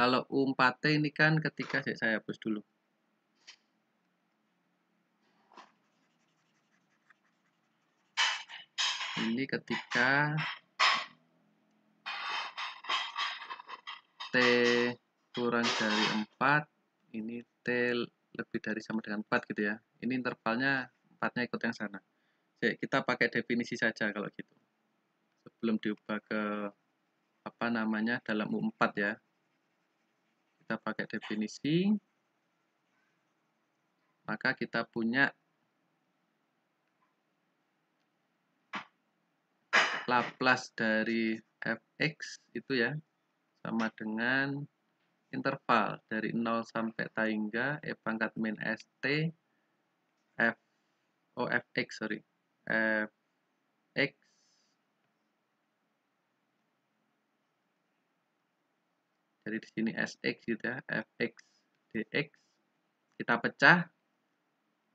kalau umpate ini kan ketika, saya hapus dulu. ini ketika T kurang dari 4 ini T lebih dari sama dengan 4 gitu ya ini intervalnya 4 nya ikut yang sana Jadi kita pakai definisi saja kalau gitu sebelum diubah ke apa namanya dalam U4 ya kita pakai definisi maka kita punya Laplace dari fx itu ya sama dengan interval dari 0 sampai hingga e pangkat min st f oh fx sorry fx dari di sini sx gitu ya fx dx kita pecah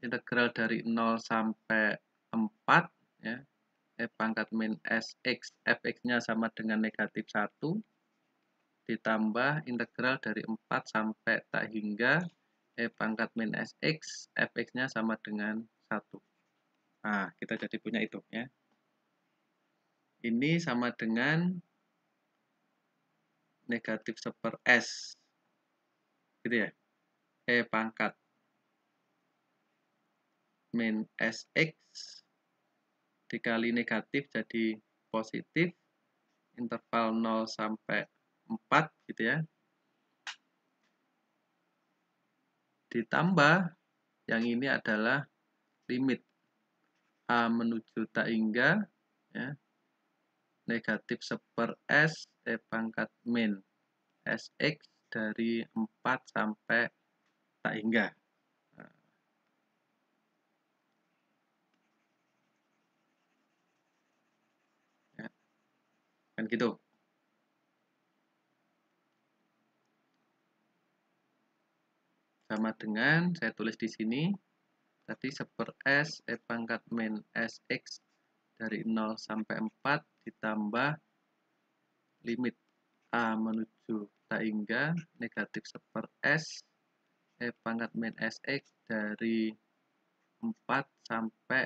integral dari 0 sampai 4 ya e pangkat min SX, Fx-nya sama dengan negatif 1, ditambah integral dari 4 sampai tak hingga e pangkat min SX, Fx-nya sama dengan 1. Nah, kita jadi punya itu ya. Ini sama dengan negatif seper S. Gitu ya. E pangkat min SX dikali negatif jadi positif interval 0 sampai 4 gitu ya ditambah yang ini adalah limit A menuju tak hingga ya, negatif seper S E pangkat min SX dari 4 sampai tak hingga kan gitu sama dengan saya tulis di sini tadi seper S E pangkat min SX dari 0 sampai 4 ditambah limit A menuju sehingga negatif seper S E pangkat min SX dari 4 sampai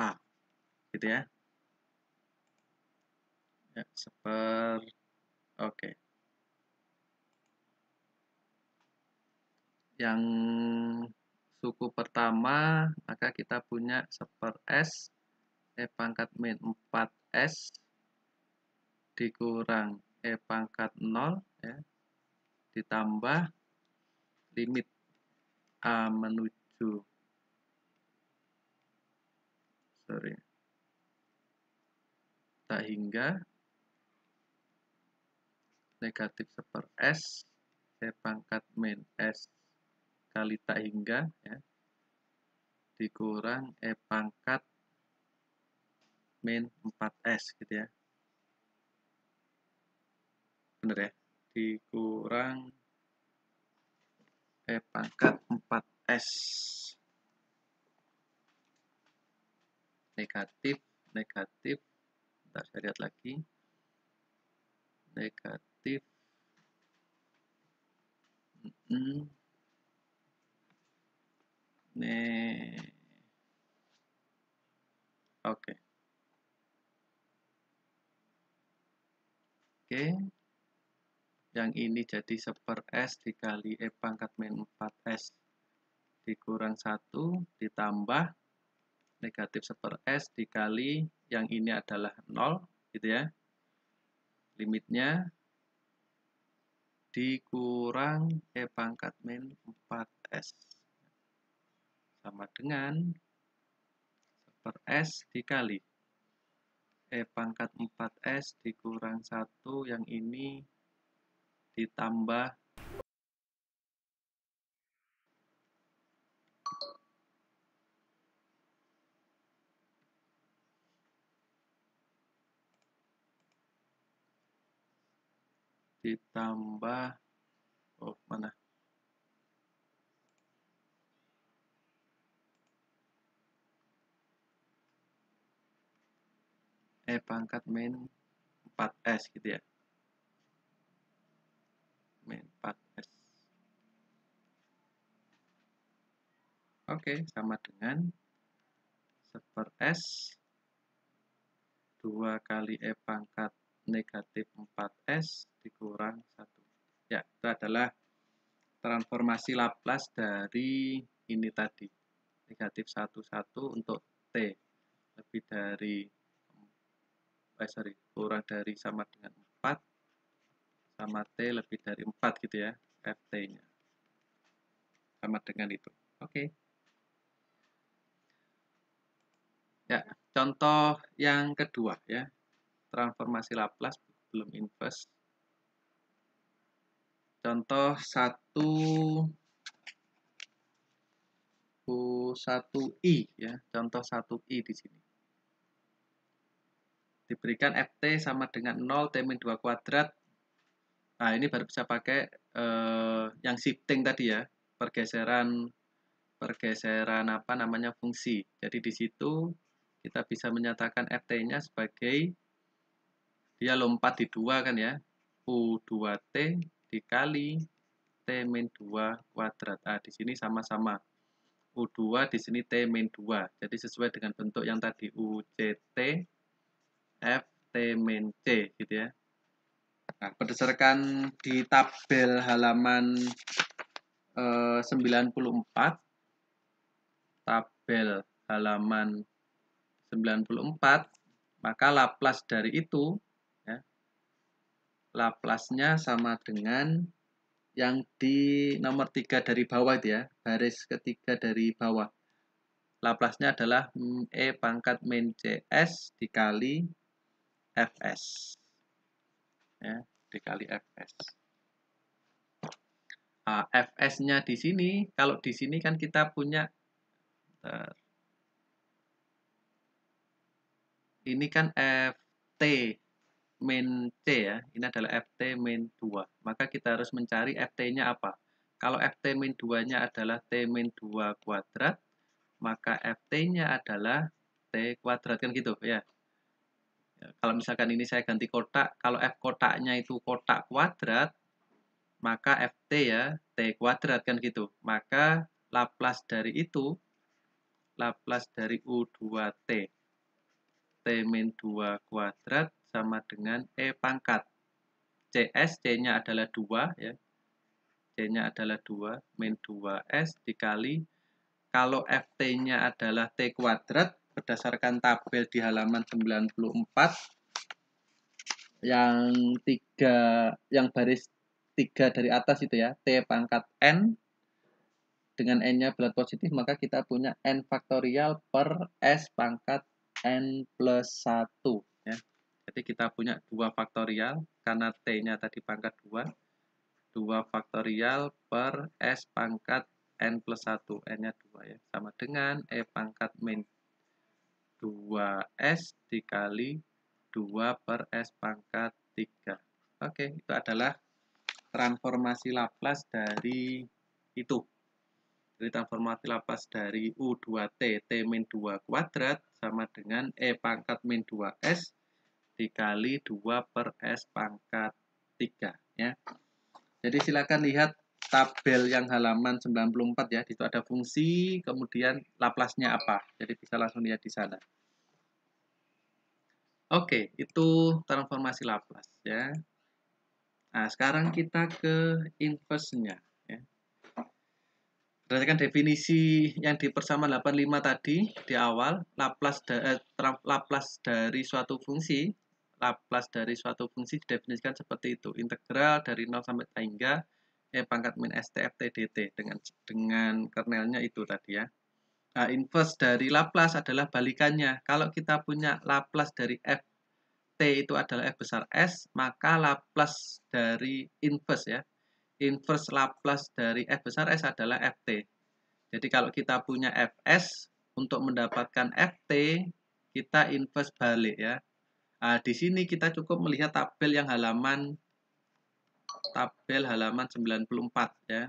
A gitu ya. Ya, seper oke. Okay. Yang suku pertama maka kita punya seper S E pangkat min 4S dikurang E pangkat 0 ya, ditambah limit A menuju sorry kuasa hingga negatif seper S C pangkat min S kali tak hingga ya, dikurang E pangkat min 4S gitu ya bener ya dikurang E pangkat 4S negatif negatif Bentar, saya lihat lagi. Negatif. Mm Ne Oke. Oke. Yang ini jadi seper S dikali E pangkat min empat s dikurang satu ditambah negatif 1 per S dikali yang ini adalah 0, gitu ya. Limitnya dikurang E pangkat min 4S. Sama dengan 1 per S dikali E pangkat 4S dikurang 1, yang ini ditambah ditambah oh mana E pangkat min 4S gitu ya min 4S oke sama dengan 1 per S 2 kali E pangkat negatif 4S dikurang 1. Ya, itu adalah transformasi Laplace dari ini tadi. Negatif 1, 1 untuk T. Lebih dari, eh sorry, kurang dari sama dengan 4. Sama T lebih dari 4 gitu ya, FT-nya. Sama dengan itu. Oke. Okay. Ya, contoh yang kedua ya transformasi Laplace belum inverse. Contoh satu u satu i ya, contoh satu i di sini. Diberikan ft sama dengan 0 t min 2 kuadrat. Nah, ini baru bisa pakai eh, yang shifting tadi ya, pergeseran pergeseran apa namanya fungsi. Jadi di situ kita bisa menyatakan ft-nya sebagai dia lompat di dua kan ya U2T dikali T min 2 kuadrat A ah, di sini sama-sama U2 di sini T min 2 jadi sesuai dengan bentuk yang tadi UCT F T min C gitu ya Nah, berdasarkan di tabel halaman eh, 94 tabel halaman 94 maka Laplace dari itu Laplasnya sama dengan yang di nomor tiga dari bawah itu ya, baris ketiga dari bawah. Laplasnya adalah E pangkat min CS dikali FS. Ya, dikali FS. Ah, FS-nya di sini, kalau di sini kan kita punya eh, ini kan FT main C ya. Ini adalah FT main 2. Maka kita harus mencari FT-nya apa. Kalau FT min 2-nya adalah T min 2 kuadrat, maka FT-nya adalah T kuadrat, kan gitu ya. ya. Kalau misalkan ini saya ganti kotak, kalau F kotaknya itu kotak kuadrat, maka FT ya, T kuadrat, kan gitu. Maka Laplace dari itu, Laplace dari U2T, T min 2 kuadrat sama dengan E pangkat. CS, C-nya adalah 2 ya. C-nya adalah 2, min 2S dikali kalau FT-nya adalah T kuadrat berdasarkan tabel di halaman 94 yang tiga yang baris tiga dari atas itu ya T pangkat N dengan n-nya bulat positif, maka kita punya n faktorial per s pangkat n plus 1. Jadi kita punya 2 faktorial karena T-nya tadi pangkat 2. 2 faktorial per S pangkat N plus 1. N-nya 2 ya. Sama dengan E pangkat min 2S dikali 2 per S pangkat 3. Oke, itu adalah transformasi Laplace dari itu. Jadi transformasi Laplace dari U2T, T min 2 kuadrat sama dengan E pangkat min 2S dikali 2 per S pangkat 3 ya. Jadi silakan lihat tabel yang halaman 94 ya. Di situ ada fungsi, kemudian laplasnya apa. Jadi bisa langsung lihat di sana. Oke, itu transformasi laplas ya. Nah, sekarang kita ke inverse-nya ya. Berdasarkan definisi yang di persamaan 85 tadi di awal, laplas da, eh, laplas dari suatu fungsi Laplace dari suatu fungsi didefinisikan seperti itu. Integral dari 0 sampai hingga e pangkat min STFT dt dengan dengan kernelnya itu tadi ya. Nah, inverse dari Laplace adalah balikannya. Kalau kita punya Laplace dari f t itu adalah f besar s, maka Laplace dari inverse ya. Inverse Laplace dari f besar s adalah f t. Jadi kalau kita punya fs untuk mendapatkan ft, kita inverse balik ya. Nah, di sini kita cukup melihat tabel yang halaman tabel halaman 94 ya.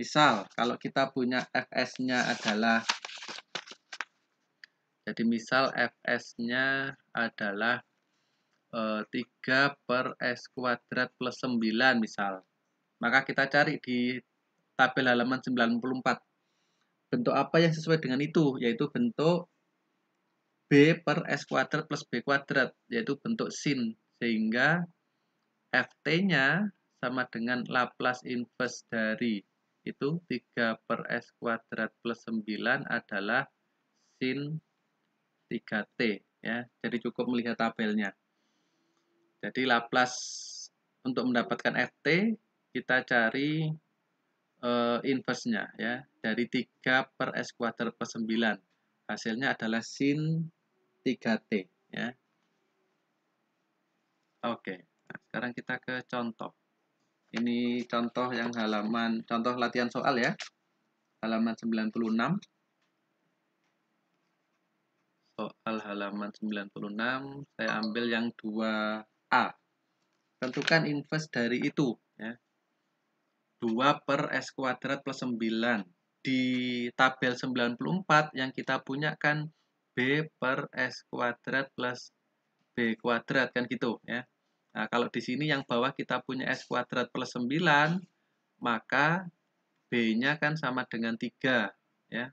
Misal kalau kita punya FS-nya adalah jadi misal FS-nya adalah e, eh, 3 per S kuadrat plus 9 misal. Maka kita cari di tabel halaman 94. Bentuk apa yang sesuai dengan itu? Yaitu bentuk B per S kuadrat plus B kuadrat, yaitu bentuk sin. Sehingga FT-nya sama dengan Laplace inverse dari itu 3 per S kuadrat plus 9 adalah sin 3T. ya. Jadi cukup melihat tabelnya. Jadi Laplace untuk mendapatkan FT, kita cari uh, inverse-nya ya dari 3 per S kuadrat plus 9. Hasilnya adalah sin 3T ya. Oke, nah, sekarang kita ke contoh. Ini contoh yang halaman contoh latihan soal ya. Halaman 96. Soal halaman 96 saya ambil yang 2A. Tentukan invest dari itu ya. 2 per S kuadrat plus 9 di tabel 94 yang kita punya kan B per S kuadrat plus B kuadrat, kan gitu ya. Nah, kalau di sini yang bawah kita punya S kuadrat plus 9, maka B-nya kan sama dengan 3, ya.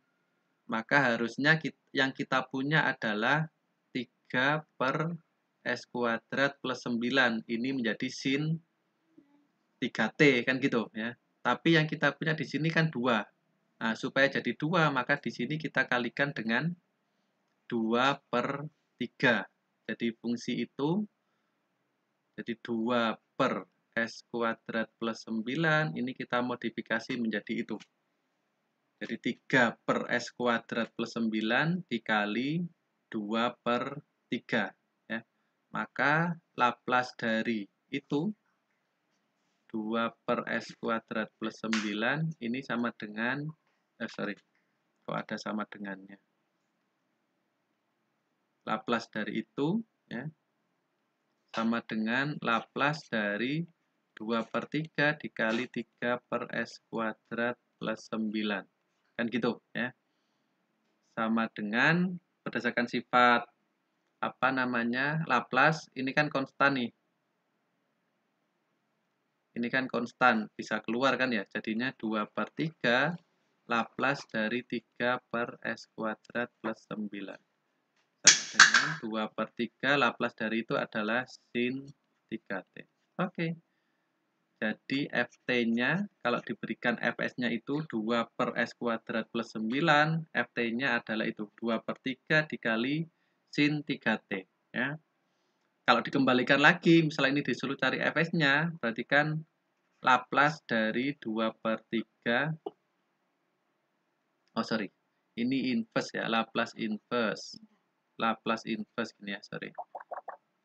Maka harusnya kita, yang kita punya adalah 3 per S kuadrat plus 9. Ini menjadi sin 3T, kan gitu ya. Tapi yang kita punya di sini kan 2. Nah, supaya jadi 2, maka di sini kita kalikan dengan 2 per 3. Jadi fungsi itu jadi 2 per S kuadrat plus 9 ini kita modifikasi menjadi itu. Jadi 3 per S kuadrat plus 9 dikali 2 per 3. Ya. Maka Laplace dari itu 2 per S kuadrat plus 9 ini sama dengan, eh sorry, kok ada sama dengannya. Laplace dari itu ya, sama dengan Laplace dari 2 per 3 dikali 3 per S kuadrat plus 9. Kan gitu ya. Sama dengan berdasarkan sifat apa namanya Laplace ini kan konstan nih. Ini kan konstan, bisa keluar kan ya. Jadinya 2 per 3 Laplace dari 3 per S kuadrat plus 9 dengan 2 per 3 Laplace dari itu adalah sin 3T. Oke. Okay. Jadi FT-nya, kalau diberikan FS-nya itu 2 per S kuadrat plus 9, FT-nya adalah itu 2 per 3 dikali sin 3T. Ya. Kalau dikembalikan lagi, misalnya ini disuruh cari FS-nya, berarti kan Laplace dari 2 per 3, oh sorry, ini inverse ya, Laplace inverse. Laplace inverse gini ya, sorry.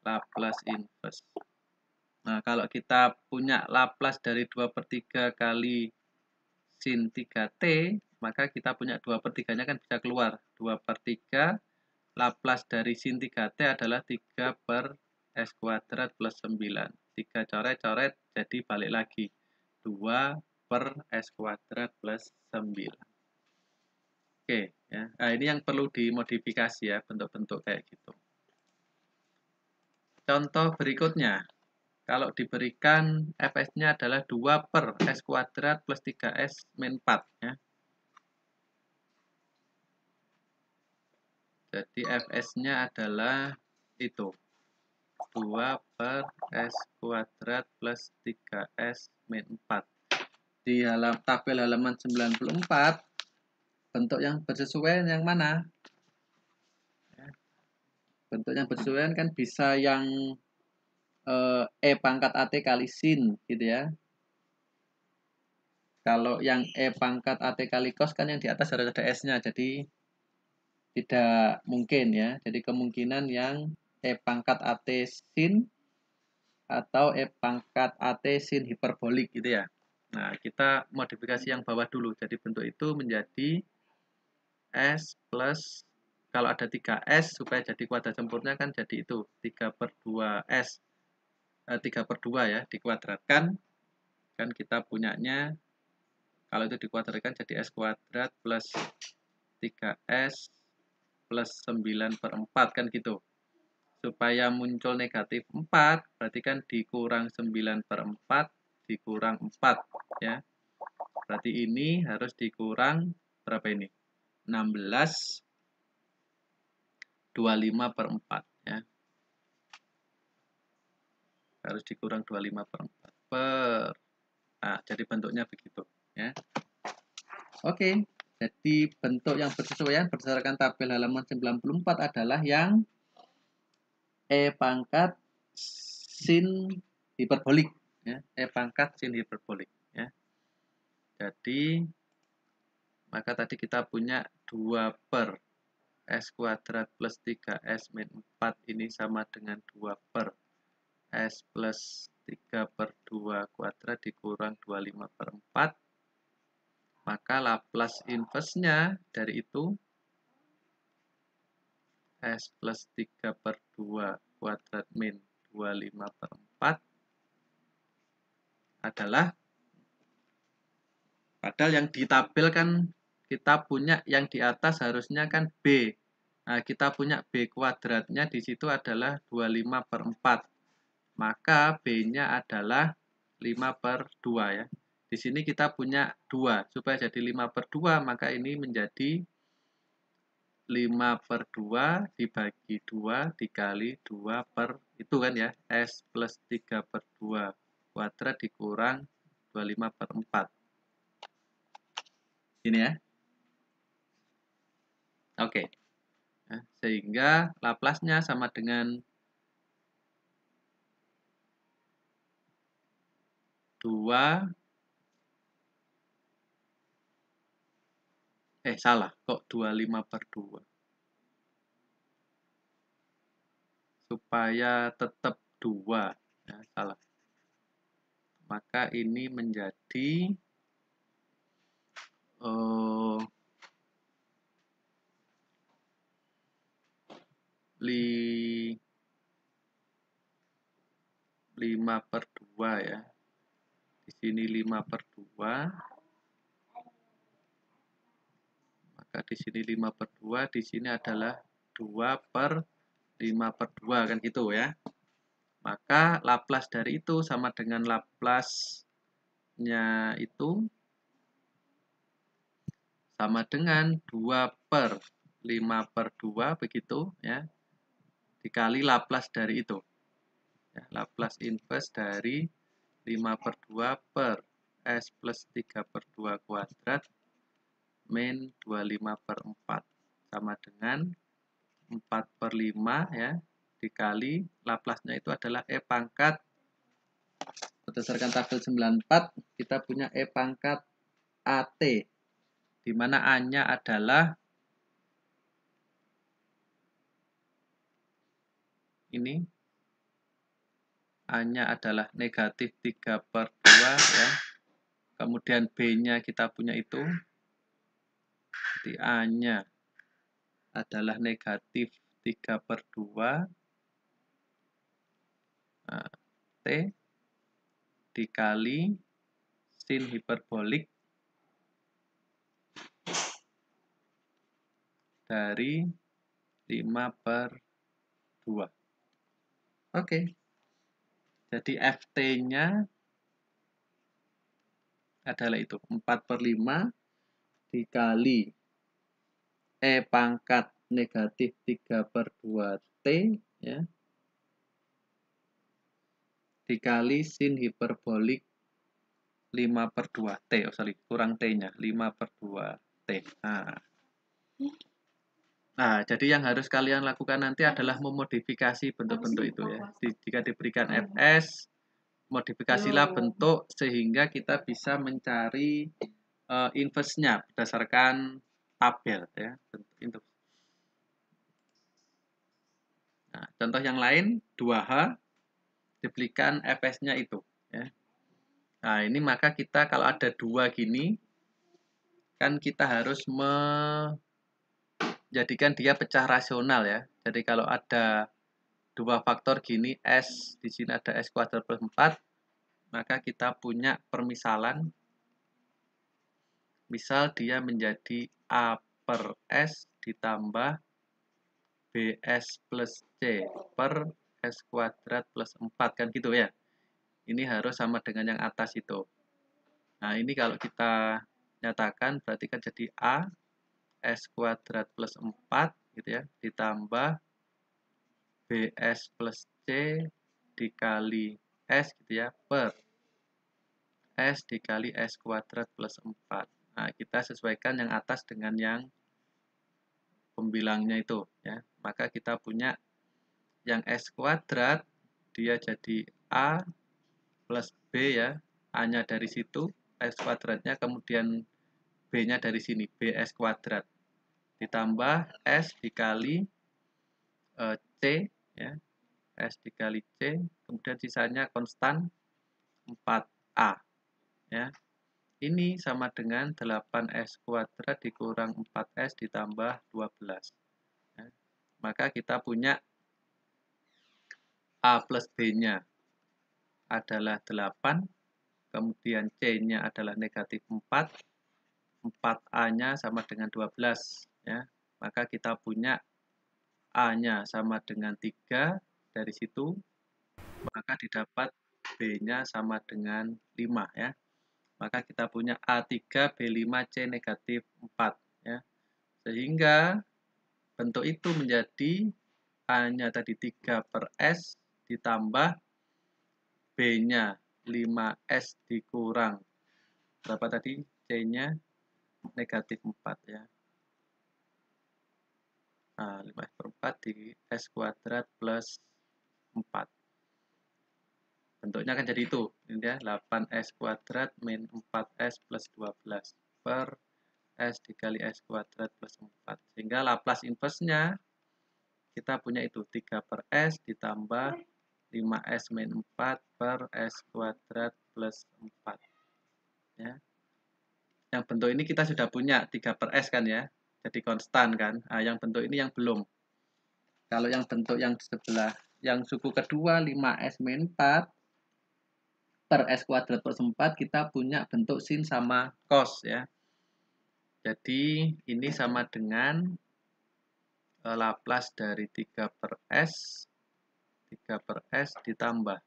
Laplace inverse. Nah, kalau kita punya Laplace dari 2 per 3 kali sin 3T, maka kita punya 2 per 3-nya kan bisa keluar. 2 per 3, Laplace dari sin 3T adalah 3 per S kuadrat plus 9. 3 coret-coret, jadi balik lagi. 2 per S kuadrat plus 9. Oke, ya. Nah, ini yang perlu dimodifikasi ya, bentuk-bentuk kayak gitu. Contoh berikutnya, kalau diberikan fs-nya adalah 2 per s kuadrat plus 3s min 4. Ya. Jadi fs-nya adalah itu, 2 per s kuadrat plus 3s min 4. Di halam, tabel halaman 94, bentuk yang bersesuaian yang mana? Bentuk yang bersesuaian kan bisa yang eh, E pangkat AT kali sin gitu ya. Kalau yang E pangkat AT kali cos kan yang di atas harus ada S-nya. Jadi tidak mungkin ya. Jadi kemungkinan yang E pangkat AT sin atau E pangkat AT sin hiperbolik gitu ya. Nah, kita modifikasi yang bawah dulu. Jadi bentuk itu menjadi S plus kalau ada 3S supaya jadi kuadrat sempurna kan jadi itu 3 per 2S eh, 3 per 2 ya dikuadratkan kan kita punyanya kalau itu dikuadratkan jadi S kuadrat plus 3S plus 9 per 4 kan gitu supaya muncul negatif 4 berarti kan dikurang 9 per 4 dikurang 4 ya berarti ini harus dikurang berapa ini 16 25 per 4 ya. Harus dikurang 25 per 4 per. Nah, jadi bentuknya begitu ya. Oke, jadi bentuk yang bersesuaian berdasarkan tabel halaman 94 adalah yang E pangkat sin hiperbolik ya. E pangkat sin hiperbolik ya. Jadi maka tadi kita punya 2 per S kuadrat plus 3S min 4 ini sama dengan 2 per S plus 3 per 2 kuadrat dikurang 25 per 4. Maka Laplace inversnya dari itu S plus 3 per 2 kuadrat min 25 per 4 adalah padahal yang ditampilkan kita punya yang di atas harusnya kan B. Nah, kita punya B kuadratnya di situ adalah 25 per 4. Maka B-nya adalah 5 per 2 ya. Di sini kita punya 2. Supaya jadi 5 per 2, maka ini menjadi 5 per 2 dibagi 2 dikali 2 per, itu kan ya, S plus 3 per 2 kuadrat dikurang 25 per 4. Ini ya. Oke. Okay. Ya, nah, sehingga Laplace-nya sama dengan 2 eh salah kok 25 per 2 supaya tetap 2 ya, salah maka ini menjadi 5 per 2 ya. Di sini 5 per 2. Maka di sini 5 per 2, di sini adalah 2 per 5 per 2, kan gitu ya. Maka Laplace dari itu sama dengan Laplace-nya itu sama dengan 2 per 5 per 2, begitu ya. Dikali Laplace dari itu. Ya, Laplace inverse dari 5 per 2 per S plus 3 per 2 kuadrat min 25 per 4 sama dengan 4 per 5 ya dikali Laplace-nya itu adalah E pangkat berdasarkan tabel 94 kita punya E pangkat AT di mana A-nya adalah ini A-nya adalah negatif 3 per 2 ya. Kemudian B-nya kita punya itu. Jadi A-nya adalah negatif 3 per 2. Nah, eh, T dikali sin hiperbolik dari 5 per 2. Oke. Okay. Jadi FT-nya adalah itu 4 per 5 dikali E pangkat negatif 3 per 2 T ya, dikali sin hiperbolik 5 per 2 T, oh sorry, kurang T-nya, 5 per 2 T. Nah. Nah, jadi yang harus kalian lakukan nanti adalah memodifikasi bentuk-bentuk itu ya. Jika diberikan hmm. FS, modifikasilah hmm. bentuk sehingga kita bisa mencari uh, inverse-nya berdasarkan tabel ya. Nah, contoh yang lain 2H diberikan FS-nya itu ya. Nah, ini maka kita kalau ada dua gini kan kita harus me jadikan dia pecah rasional ya. Jadi kalau ada dua faktor gini S, di sini ada S kuadrat plus 4, maka kita punya permisalan. Misal dia menjadi A per S ditambah BS plus C per S kuadrat plus 4, kan gitu ya. Ini harus sama dengan yang atas itu. Nah, ini kalau kita nyatakan berarti kan jadi A S kuadrat plus 4 gitu ya ditambah BS plus C dikali S gitu ya per S dikali S kuadrat plus 4. Nah, kita sesuaikan yang atas dengan yang pembilangnya itu ya. Maka kita punya yang S kuadrat dia jadi A plus B ya. A-nya dari situ, S kuadratnya kemudian B-nya dari sini, BS kuadrat ditambah S dikali e, C ya. S dikali C, kemudian sisanya konstan 4A ya. Ini sama dengan 8S kuadrat dikurang 4S ditambah 12. Ya. Maka kita punya A plus B-nya adalah 8, kemudian C-nya adalah negatif 4, 4A-nya sama dengan 12 ya maka kita punya A-nya sama dengan 3 dari situ maka didapat B-nya sama dengan 5 ya maka kita punya A3 B5 C negatif 4 ya sehingga bentuk itu menjadi A-nya tadi 3 per S ditambah B-nya 5S dikurang berapa tadi C-nya negatif 4 ya Nah, 5X 4 di S kuadrat plus 4. Bentuknya akan jadi itu. Ini dia 8S kuadrat min 4S plus 12 per S dikali S kuadrat plus 4. Sehingga Laplace inverse-nya kita punya itu 3 per S ditambah 5S min 4 per S kuadrat plus 4. Ya. Yang bentuk ini kita sudah punya 3 per S kan ya jadi konstan kan nah, yang bentuk ini yang belum kalau yang bentuk yang di sebelah yang suku kedua 5S min 4 per S kuadrat per 4 kita punya bentuk sin sama cos ya jadi ini sama dengan eh, Laplace dari 3 per S 3 per S ditambah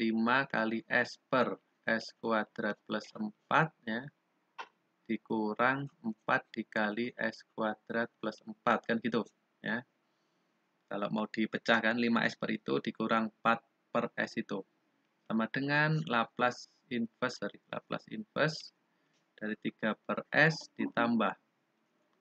5 kali S per S kuadrat plus 4 ya dikurang 4 dikali S kuadrat plus 4, kan gitu ya. Kalau mau dipecahkan 5S per itu dikurang 4 per S itu. Sama dengan Laplace inverse, sorry, Laplace inverse dari 3 per S ditambah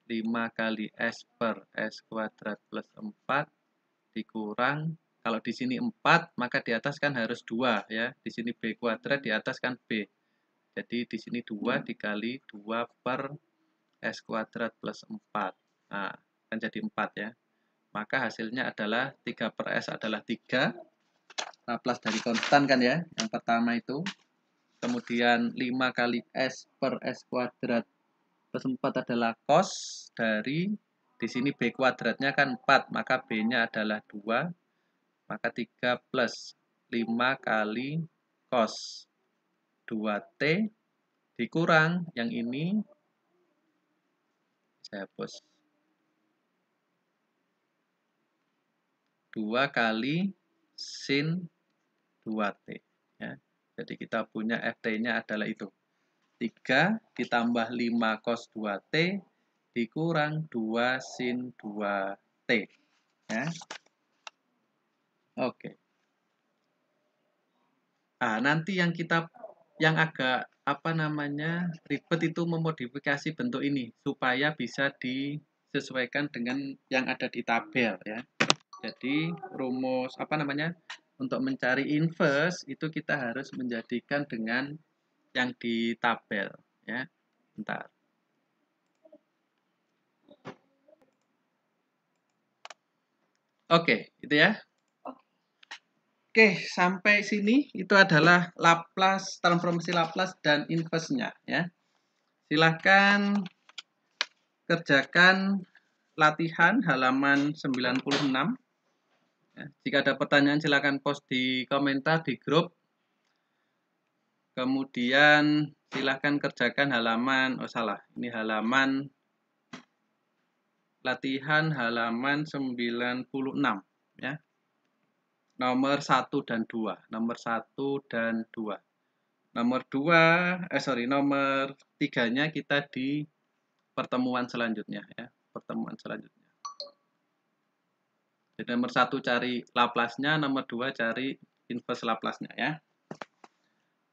5 kali S per S kuadrat plus 4 dikurang kalau di sini 4, maka di atas kan harus 2 ya. Di sini B kuadrat, di atas kan B. Jadi di sini 2 hmm. dikali 2 per S kuadrat plus 4. Nah, kan jadi 4 ya. Maka hasilnya adalah 3 per S adalah 3. Laplas nah, dari konstan kan ya, yang pertama itu. Kemudian 5 kali S per S kuadrat plus 4 adalah cos dari, di sini B kuadratnya kan 4, maka B-nya adalah 2. Maka 3 plus 5 kali cos 2T dikurang yang ini saya hapus 2 kali sin 2T ya. jadi kita punya FT-nya adalah itu 3 ditambah 5 cos 2T dikurang 2 sin 2T ya. Oke. Okay. Nah, nanti yang kita yang agak apa namanya ribet itu memodifikasi bentuk ini supaya bisa disesuaikan dengan yang ada di tabel ya. Jadi rumus apa namanya untuk mencari inverse itu kita harus menjadikan dengan yang di tabel ya. Bentar. Oke, itu ya. Oke, sampai sini itu adalah Laplace, transformasi Laplace dan inverse-nya ya. Silahkan kerjakan latihan halaman 96. Ya, jika ada pertanyaan silahkan post di komentar di grup. Kemudian silahkan kerjakan halaman, oh salah, ini halaman latihan halaman 96 nomor 1 dan 2. Nomor 1 dan 2. Nomor 2, eh sorry, nomor 3-nya kita di pertemuan selanjutnya ya, pertemuan selanjutnya. Jadi nomor 1 cari Laplace-nya, nomor 2 cari inverse Laplace-nya ya.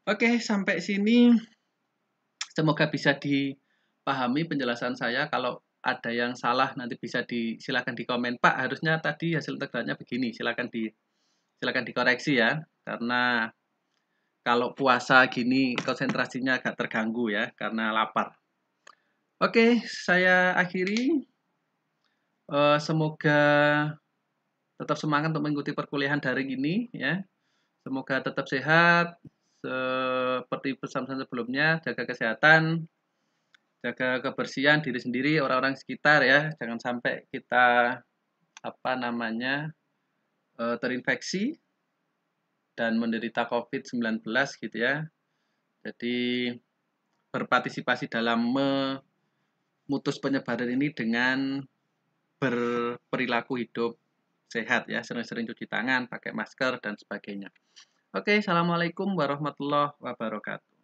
Oke, sampai sini semoga bisa dipahami penjelasan saya. Kalau ada yang salah nanti bisa di silakan dikomen, Pak, harusnya tadi hasil integralnya begini. Silakan di silakan dikoreksi ya karena kalau puasa gini konsentrasinya agak terganggu ya karena lapar. Oke, saya akhiri. Eh, semoga tetap semangat untuk mengikuti perkuliahan dari ini ya. Semoga tetap sehat seperti pesan-pesan sebelumnya, jaga kesehatan, jaga kebersihan diri sendiri, orang-orang sekitar ya. Jangan sampai kita apa namanya uh, terinfeksi dan menderita COVID-19 gitu ya. Jadi berpartisipasi dalam memutus penyebaran ini dengan berperilaku hidup sehat ya, sering-sering cuci tangan, pakai masker dan sebagainya. Oke, assalamualaikum warahmatullahi wabarakatuh.